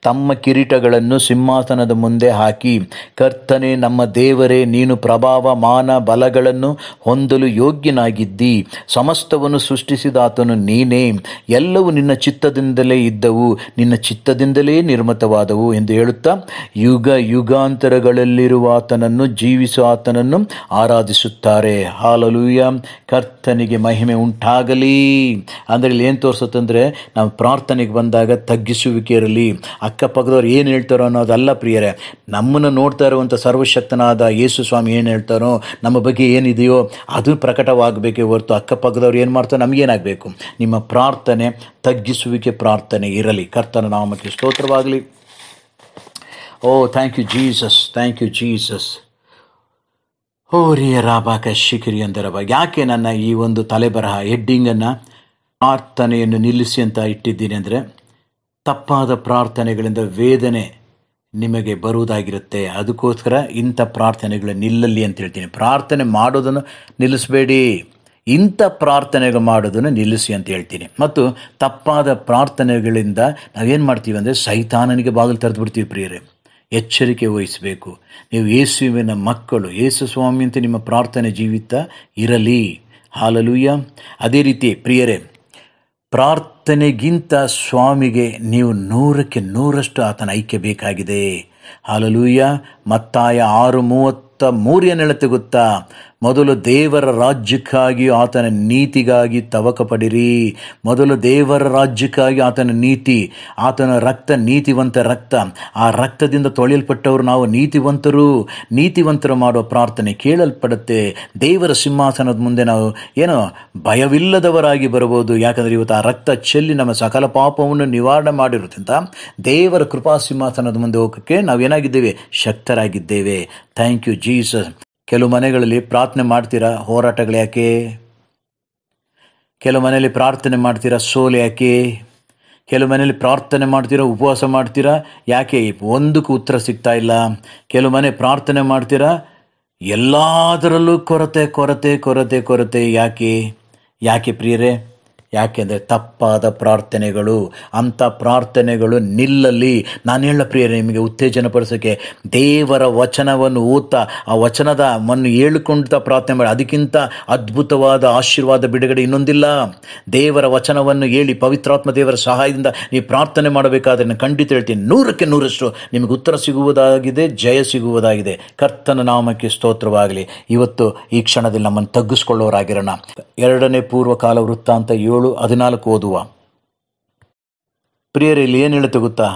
ತಮ್ಮ ಕಿರೀಟಗಳನ್ನು ಸಿಂಹಾಸನದ ಮುಂದೆ ಹಾಕಿ ಕರ್ತನೆ ನಮ್ಮ ದೇವರೇ ನೀನು ಪ್ರಭಾವ ಮಾನ ಬಲಗಳನ್ನು ಹೊಂದಲು ಯೋಗ್ಯನಾಗಿದ್ದಿ ಸಮಸ್ತವನ್ನು ಸೃಷ್ಟಿಸಿದಾತನು ನೀನೇ ಎಲ್ಲವೂ ನಿನ್ನ ಚಿತ್ತದಿಂದಲೇ ಇದ್ದವು ನಿನ್ನ ಚಿತ್ತದಿಂದಲೇ ನಿರ್ಮಿತವಾದವು ಎಂದು ಹೇಳುತ್ತಾ ಯುಗ ಯುಗಾಂತರಗಳಲ್ಲಿರುವ ಆತನನ್ನು ಜೀವಿಸುವ ಆತನನ್ನು ಆರಾಧಿಸುತ್ತಾರೆ ಹಾಲಲೂಯ ಕರ್ತನಿಗೆ ಮಹಿಮೆ ಉಂಟಾಗಲಿ ಅಂದರೆ ಇಲ್ಲಿ ಏನು ತೋರಿಸುತ್ತಂದರೆ ನಾವು ಪ್ರಾರ್ಥನೆಗೆ ಬಂದಾಗ ತಗ್ಗಿಸುವಿಕೆ ಇರಲಿ ಅಕ್ಕಪಕ್ಕದವ್ರು ಏನು ಹೇಳ್ತಾರೋ ಅನ್ನೋದಲ್ಲ ಪ್ರಿಯರೇ ನಮ್ಮನ್ನು ನೋಡ್ತಾ ಇರುವಂಥ ಸರ್ವಶಕ್ತನಾದ ಯೇಸು ಸ್ವಾಮಿ ಏನು ಹೇಳ್ತಾರೋ ನಮ್ಮ ಬಗ್ಗೆ ಏನಿದೆಯೋ ಅದು ಪ್ರಕಟವಾಗಬೇಕೇ ಹೊರತು ಅಕ್ಕಪಕ್ಕದವ್ರು ಏನು ಮಾಡ್ತಾರೆ ನಮಗೇನಾಗಬೇಕು ನಿಮ್ಮ ಪ್ರಾರ್ಥನೆ ತಗ್ಗಿಸುವಿಕೆ ಪ್ರಾರ್ಥನೆ ಇರಲಿ ಕರ್ತನ ನಾಮಕ್ಕೆ ಸ್ತೋತ್ರವಾಗಲಿ ಓ thank you Jesus thank you Jesus ಓ ರಿಯ ರಾಬಾಕ ಶಿಖರಿ ಅಂದರಬ ಯಾಕೆ ನನ್ನ ಈ ಒಂದು ತಲೆಬರಹ ಹೆಡ್ಡಿಂಗನ್ನು ಪ್ರಾರ್ಥನೆಯನ್ನು ನಿಲ್ಲಿಸಿ ಅಂತ ಇಟ್ಟಿದ್ದೀನಿ ಅಂದರೆ ತಪ್ಪಾದ ಪ್ರಾರ್ಥನೆಗಳಿಂದ ವೇದನೆ ನಿಮಗೆ ಬರುವುದಾಗಿರುತ್ತೆ ಅದಕ್ಕೋಸ್ಕರ ಇಂಥ ಪ್ರಾರ್ಥನೆಗಳು ನಿಲ್ಲಲಿ ಅಂತ ಹೇಳ್ತೀನಿ ಪ್ರಾರ್ಥನೆ ಮಾಡೋದನ್ನು ನಿಲ್ಲಿಸಬೇಡಿ ಇಂಥ ಪ್ರಾರ್ಥನೆಗಳು ಮಾಡೋದನ್ನು ನಿಲ್ಲಿಸಿ ಅಂತ ಹೇಳ್ತೀನಿ ಮತ್ತು ತಪ್ಪಾದ ಪ್ರಾರ್ಥನೆಗಳಿಂದ ನಾವೇನು ಮಾಡ್ತೀವಿ ಅಂದರೆ ಸೈತಾನನಿಗೆ ಬಾಗಿಲು ತೆರೆದು ಬಿಡ್ತೀವಿ ಪ್ರಿಯರೇ ಎಚ್ಚರಿಕೆ ವಹಿಸಬೇಕು ನೀವು ಯೇಸುವಿನ ಮಕ್ಕಳು ಯೇಸು ಸ್ವಾಮಿ ಅಂತ ನಿಮ್ಮ ಪ್ರಾರ್ಥನೆ ಜೀವಿತ ಇರಲಿ ಹಾಲಲುಯ್ಯ ಅದೇ ರೀತಿ ಪ್ರಿಯರೇ ಪ್ರಾರ್ಥನೆಗಿಂತ ಸ್ವಾಮಿಗೆ ನೀವು ನೂರಕ್ಕೆ ನೂರಷ್ಟು ಆತನ ಐಕ್ಯ ಬೇಕಾಗಿದೆ ಹಾಲಲೂಯ್ಯ ಮತ್ತಾಯ ಆರು ಮೂವತ್ತ ಮೂರ್ಯ ಗೊತ್ತಾ ಮೊದಲು ದೇವರ ರಾಜ್ಯಕ್ಕಾಗಿ ಆತನ ನೀತಿಗಾಗಿ ತವಕ ಪಡಿರಿ ಮೊದಲು ದೇವರ ರಾಜ್ಯಕ್ಕಾಗಿ ಆತನ ನೀತಿ ಆತನ ರಕ್ತ ನೀತಿವಂತ ರಕ್ತ ಆ ರಕ್ತದಿಂದ ತೊಳೆಯಲ್ಪಟ್ಟವರು ನಾವು ನೀತಿವಂತರು ನೀತಿವಂತರು ಮಾಡುವ ಪ್ರಾರ್ಥನೆ ಕೇಳಲ್ಪಡುತ್ತೆ ದೇವರ ಸಿಂಹಾಸನದ ಮುಂದೆ ನಾವು ಏನೋ ಭಯವಿಲ್ಲದವರಾಗಿ ಬರಬಹುದು ಯಾಕಂದರೆ ಇವತ್ತು ಆ ರಕ್ತ ಚೆಲ್ಲಿ ನಮ್ಮ ಸಕಲ ಪಾಪವನ್ನು ನಿವಾರಣೆ ಮಾಡಿರುತ್ತಂತ ದೇವರ ಕೃಪಾ ಸಿಂಹಾಸನದ ಮುಂದೆ ಹೋಗಕ್ಕೆ ನಾವು ಏನಾಗಿದ್ದೇವೆ ಶಕ್ತರಾಗಿದ್ದೇವೆ ಥ್ಯಾಂಕ್ ಯು ಜೀಸಸ್ ಕೆಲವು ಮನೆಗಳಲ್ಲಿ ಪ್ರಾರ್ಥನೆ ಮಾಡ್ತೀರಾ ಹೋರಾಟಗಳು ಯಾಕೆ ಕೆಲವು ಮನೆಯಲ್ಲಿ ಪ್ರಾರ್ಥನೆ ಮಾಡ್ತೀರಾ ಸೋಲು ಯಾಕೆ ಕೆಲವು ಮನೆಯಲ್ಲಿ ಪ್ರಾರ್ಥನೆ ಮಾಡ್ತೀರಾ ಉಪವಾಸ ಮಾಡ್ತೀರಾ ಯಾಕೆ ಒಂದಕ್ಕೂ ಉತ್ತರ ಸಿಗ್ತಾ ಇಲ್ಲ ಕೆಲವು ಮನೆ ಪ್ರಾರ್ಥನೆ ಮಾಡ್ತೀರಾ ಎಲ್ಲದರಲ್ಲೂ ಕೊರತೆ ಕೊರತೆ ಕೊರತೆ ಕೊರತೆ ಯಾಕೆ ಯಾಕೆ ಪ್ರಿಯರೇ ಯಾಕೆಂದರೆ ತಪ್ಪಾದ ಪ್ರಾರ್ಥನೆಗಳು ಅಂಥ ಪ್ರಾರ್ಥನೆಗಳು ನಿಲ್ಲಲಿ ನಾನು ಹೇಳ ಪ್ರಿಯರೇ ನಿಮಗೆ ಉತ್ತೇಜನ ಪಡಿಸೋಕ್ಕೆ ದೇವರ ವಚನವನ್ನು ಓದ್ತಾ ಆ ವಚನದ ಮನ್ನು ಹೇಳ್ಕೊಳ್ತಾ ಪ್ರಾರ್ಥನೆ ಮಾಡಿ ಅದಕ್ಕಿಂತ ಅದ್ಭುತವಾದ ಆಶೀರ್ವಾದ ಬಿಡುಗಡೆ ಇನ್ನೊಂದಿಲ್ಲ ದೇವರ ವಚನವನ್ನು ಹೇಳಿ ಪವಿತ್ರಾತ್ಮ ದೇವರ ಸಹಾಯದಿಂದ ನೀವು ಪ್ರಾರ್ಥನೆ ಮಾಡಬೇಕಾದ್ರೆ ನಾನು ಖಂಡಿತ ಹೇಳ್ತೀನಿ ನೂರಕ್ಕೆ ನೂರಷ್ಟು ನಿಮಗೆ ಉತ್ತರ ಸಿಗುವುದಾಗಿದೆ ಜಯ ಸಿಗುವುದಾಗಿದೆ ಕರ್ತನ ನಾಮಕ್ಕೆ ಸ್ತೋತ್ರವಾಗಲಿ ಇವತ್ತು ಈ ಕ್ಷಣದಲ್ಲಿ ನಮ್ಮನ್ನು ತಗ್ಗಿಸ್ಕೊಳ್ಳೋರಾಗಿರೋಣ ಎರಡನೇ ಪೂರ್ವಕಾಲ ವೃತ್ತಾಂತ ಹದಿನೇಳು ಹದಿನಾಲ್ಕು ಓದುವ ಇಲ್ಲಿ ಏನು ಹೇಳುತ್ತೆ ಗೊತ್ತಾ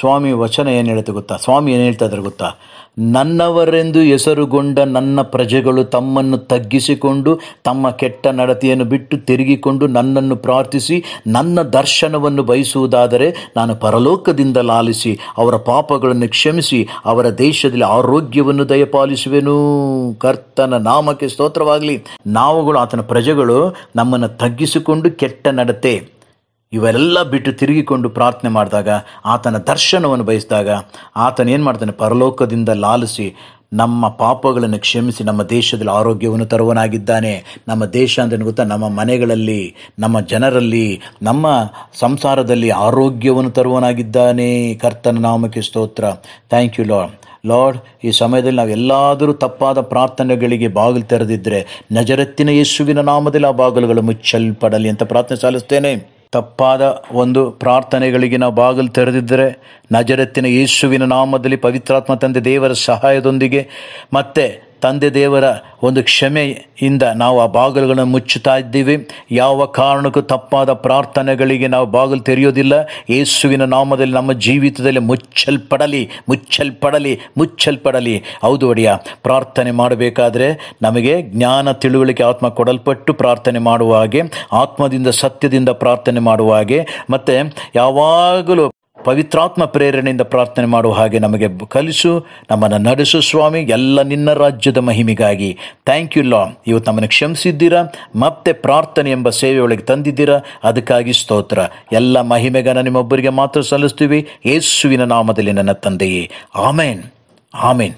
ಸ್ವಾಮಿ ವಚನ ಏನು ಹೇಳುತ್ತೆ ಗೊತ್ತಾ ಸ್ವಾಮಿ ಏನು ಹೇಳ್ತಾ ಇದ್ರೆ ಗೊತ್ತಾ ನನ್ನವರೆಂದು ಹೆಸರುಗೊಂಡ ನನ್ನ ಪ್ರಜೆಗಳು ತಮ್ಮನ್ನು ತಗ್ಗಿಸಿಕೊಂಡು ತಮ್ಮ ಕೆಟ್ಟ ನಡತೆಯನ್ನು ಬಿಟ್ಟು ತಿರುಗಿಕೊಂಡು ನನ್ನನ್ನು ಪ್ರಾರ್ಥಿಸಿ ನನ್ನ ದರ್ಶನವನ್ನು ಬಯಸುವುದಾದರೆ ನಾನು ಪರಲೋಕದಿಂದ ಲಾಲಿಸಿ ಅವರ ಪಾಪಗಳನ್ನು ಕ್ಷಮಿಸಿ ಅವರ ದೇಶದಲ್ಲಿ ಆರೋಗ್ಯವನ್ನು ದಯಪಾಲಿಸುವೆನು ಕರ್ತನ ನಾಮಕ್ಕೆ ಸ್ತೋತ್ರವಾಗಲಿ ನಾವುಗಳು ಆತನ ಪ್ರಜೆಗಳು ನಮ್ಮನ್ನು ತಗ್ಗಿಸಿಕೊಂಡು ಕೆಟ್ಟ ನಡತೆ ಇವೆಲ್ಲ ಬಿಟ್ಟು ತಿರುಗಿಕೊಂಡು ಪ್ರಾರ್ಥನೆ ಮಾಡಿದಾಗ ಆತನ ದರ್ಶನವನ್ನು ಬಯಸಿದಾಗ ಆತನ ಏನು ಮಾಡ್ತಾನೆ ಪರಲೋಕದಿಂದ ಲಾಲಿಸಿ ನಮ್ಮ ಪಾಪಗಳನ್ನು ಕ್ಷಮಿಸಿ ನಮ್ಮ ದೇಶದಲ್ಲಿ ಆರೋಗ್ಯವನ್ನು ತರುವನಾಗಿದ್ದಾನೆ ನಮ್ಮ ದೇಶ ಅಂತ ಗೊತ್ತಾ ನಮ್ಮ ಮನೆಗಳಲ್ಲಿ ನಮ್ಮ ಜನರಲ್ಲಿ ನಮ್ಮ ಸಂಸಾರದಲ್ಲಿ ಆರೋಗ್ಯವನ್ನು ತರುವನಾಗಿದ್ದಾನೆ ಕರ್ತನ ನಾಮಕ್ಕೆ ಸ್ತೋತ್ರ ಥ್ಯಾಂಕ್ ಯು ಲಾರ್ಡ್ ಲಾರ್ಡ್ ಈ ಸಮಯದಲ್ಲಿ ನಾವು ಎಲ್ಲಾದರೂ ತಪ್ಪಾದ ಪ್ರಾರ್ಥನೆಗಳಿಗೆ ಬಾಗಿಲು ತೆರೆದಿದ್ದರೆ ನಜರತ್ತಿನ ಯೇಸುವಿನ ನಾಮದಲ್ಲಿ ಆ ಬಾಗಿಲುಗಳು ಮುಚ್ಚಲ್ಪಡಲಿ ಅಂತ ಪ್ರಾರ್ಥನೆ ಸಲ್ಲಿಸ್ತೇನೆ ತಪ್ಪಾದ ಒಂದು ಪ್ರಾರ್ಥನೆಗಳಿಗೆ ನಾವು ಬಾಗಿಲು ತೆರೆದಿದ್ದರೆ ನಜರತ್ತಿನ ಯೇಸುವಿನ ನಾಮದಲ್ಲಿ ಪವಿತ್ರಾತ್ಮ ತಂದೆ ದೇವರ ಸಹಾಯದೊಂದಿಗೆ ಮತ್ತು ತಂದೆ ದೇವರ ಒಂದು ಕ್ಷಮೆಯಿಂದ ನಾವು ಆ ಬಾಗಿಲುಗಳನ್ನು ಮುಚ್ಚುತ್ತಾ ಇದ್ದೀವಿ ಯಾವ ಕಾರಣಕ್ಕೂ ತಪ್ಪಾದ ಪ್ರಾರ್ಥನೆಗಳಿಗೆ ನಾವು ಬಾಗಿಲು ತೆರೆಯೋದಿಲ್ಲ ಯೇಸುವಿನ ನಾಮದಲ್ಲಿ ನಮ್ಮ ಜೀವಿತದಲ್ಲಿ ಮುಚ್ಚಲ್ಪಡಲಿ ಮುಚ್ಚಲ್ಪಡಲಿ ಮುಚ್ಚಲ್ಪಡಲಿ ಹೌದು ಒಡೆಯ ಪ್ರಾರ್ಥನೆ ಮಾಡಬೇಕಾದ್ರೆ ನಮಗೆ ಜ್ಞಾನ ತಿಳುವಳಿಕೆ ಆತ್ಮ ಕೊಡಲ್ಪಟ್ಟು ಪ್ರಾರ್ಥನೆ ಮಾಡುವ ಹಾಗೆ ಆತ್ಮದಿಂದ ಸತ್ಯದಿಂದ ಪ್ರಾರ್ಥನೆ ಮಾಡುವ ಹಾಗೆ ಮತ್ತು ಯಾವಾಗಲೂ ಪವಿತ್ರಾತ್ಮ ಪ್ರೇರಣೆಯಿಂದ ಪ್ರಾರ್ಥನೆ ಮಾಡುವ ಹಾಗೆ ನಮಗೆ ಕಲಿಸು ನಮ್ಮನ್ನು ನಡೆಸು ಸ್ವಾಮಿ ಎಲ್ಲ ನಿನ್ನ ರಾಜ್ಯದ ಮಹಿಮೆಗಾಗಿ ಥ್ಯಾಂಕ್ ಯು ಲಾ ಇವತ್ತು ನಮ್ಮನ್ನು ಕ್ಷಮಿಸಿದ್ದೀರಾ ಮತ್ತೆ ಪ್ರಾರ್ಥನೆ ಎಂಬ ಸೇವೆಯೊಳಗೆ ತಂದಿದ್ದೀರಾ ಅದಕ್ಕಾಗಿ ಸ್ತೋತ್ರ ಎಲ್ಲ ಮಹಿಮೆಗನ ನಿಮ್ಮೊಬ್ಬರಿಗೆ ಮಾತ್ರ ಸಲ್ಲಿಸ್ತೀವಿ ಯೇಸುವಿನ ನಾಮದಲ್ಲಿ ನನ್ನ ತಂದೆಯೇ ಆಮೇನ್ ಆಮೇನ್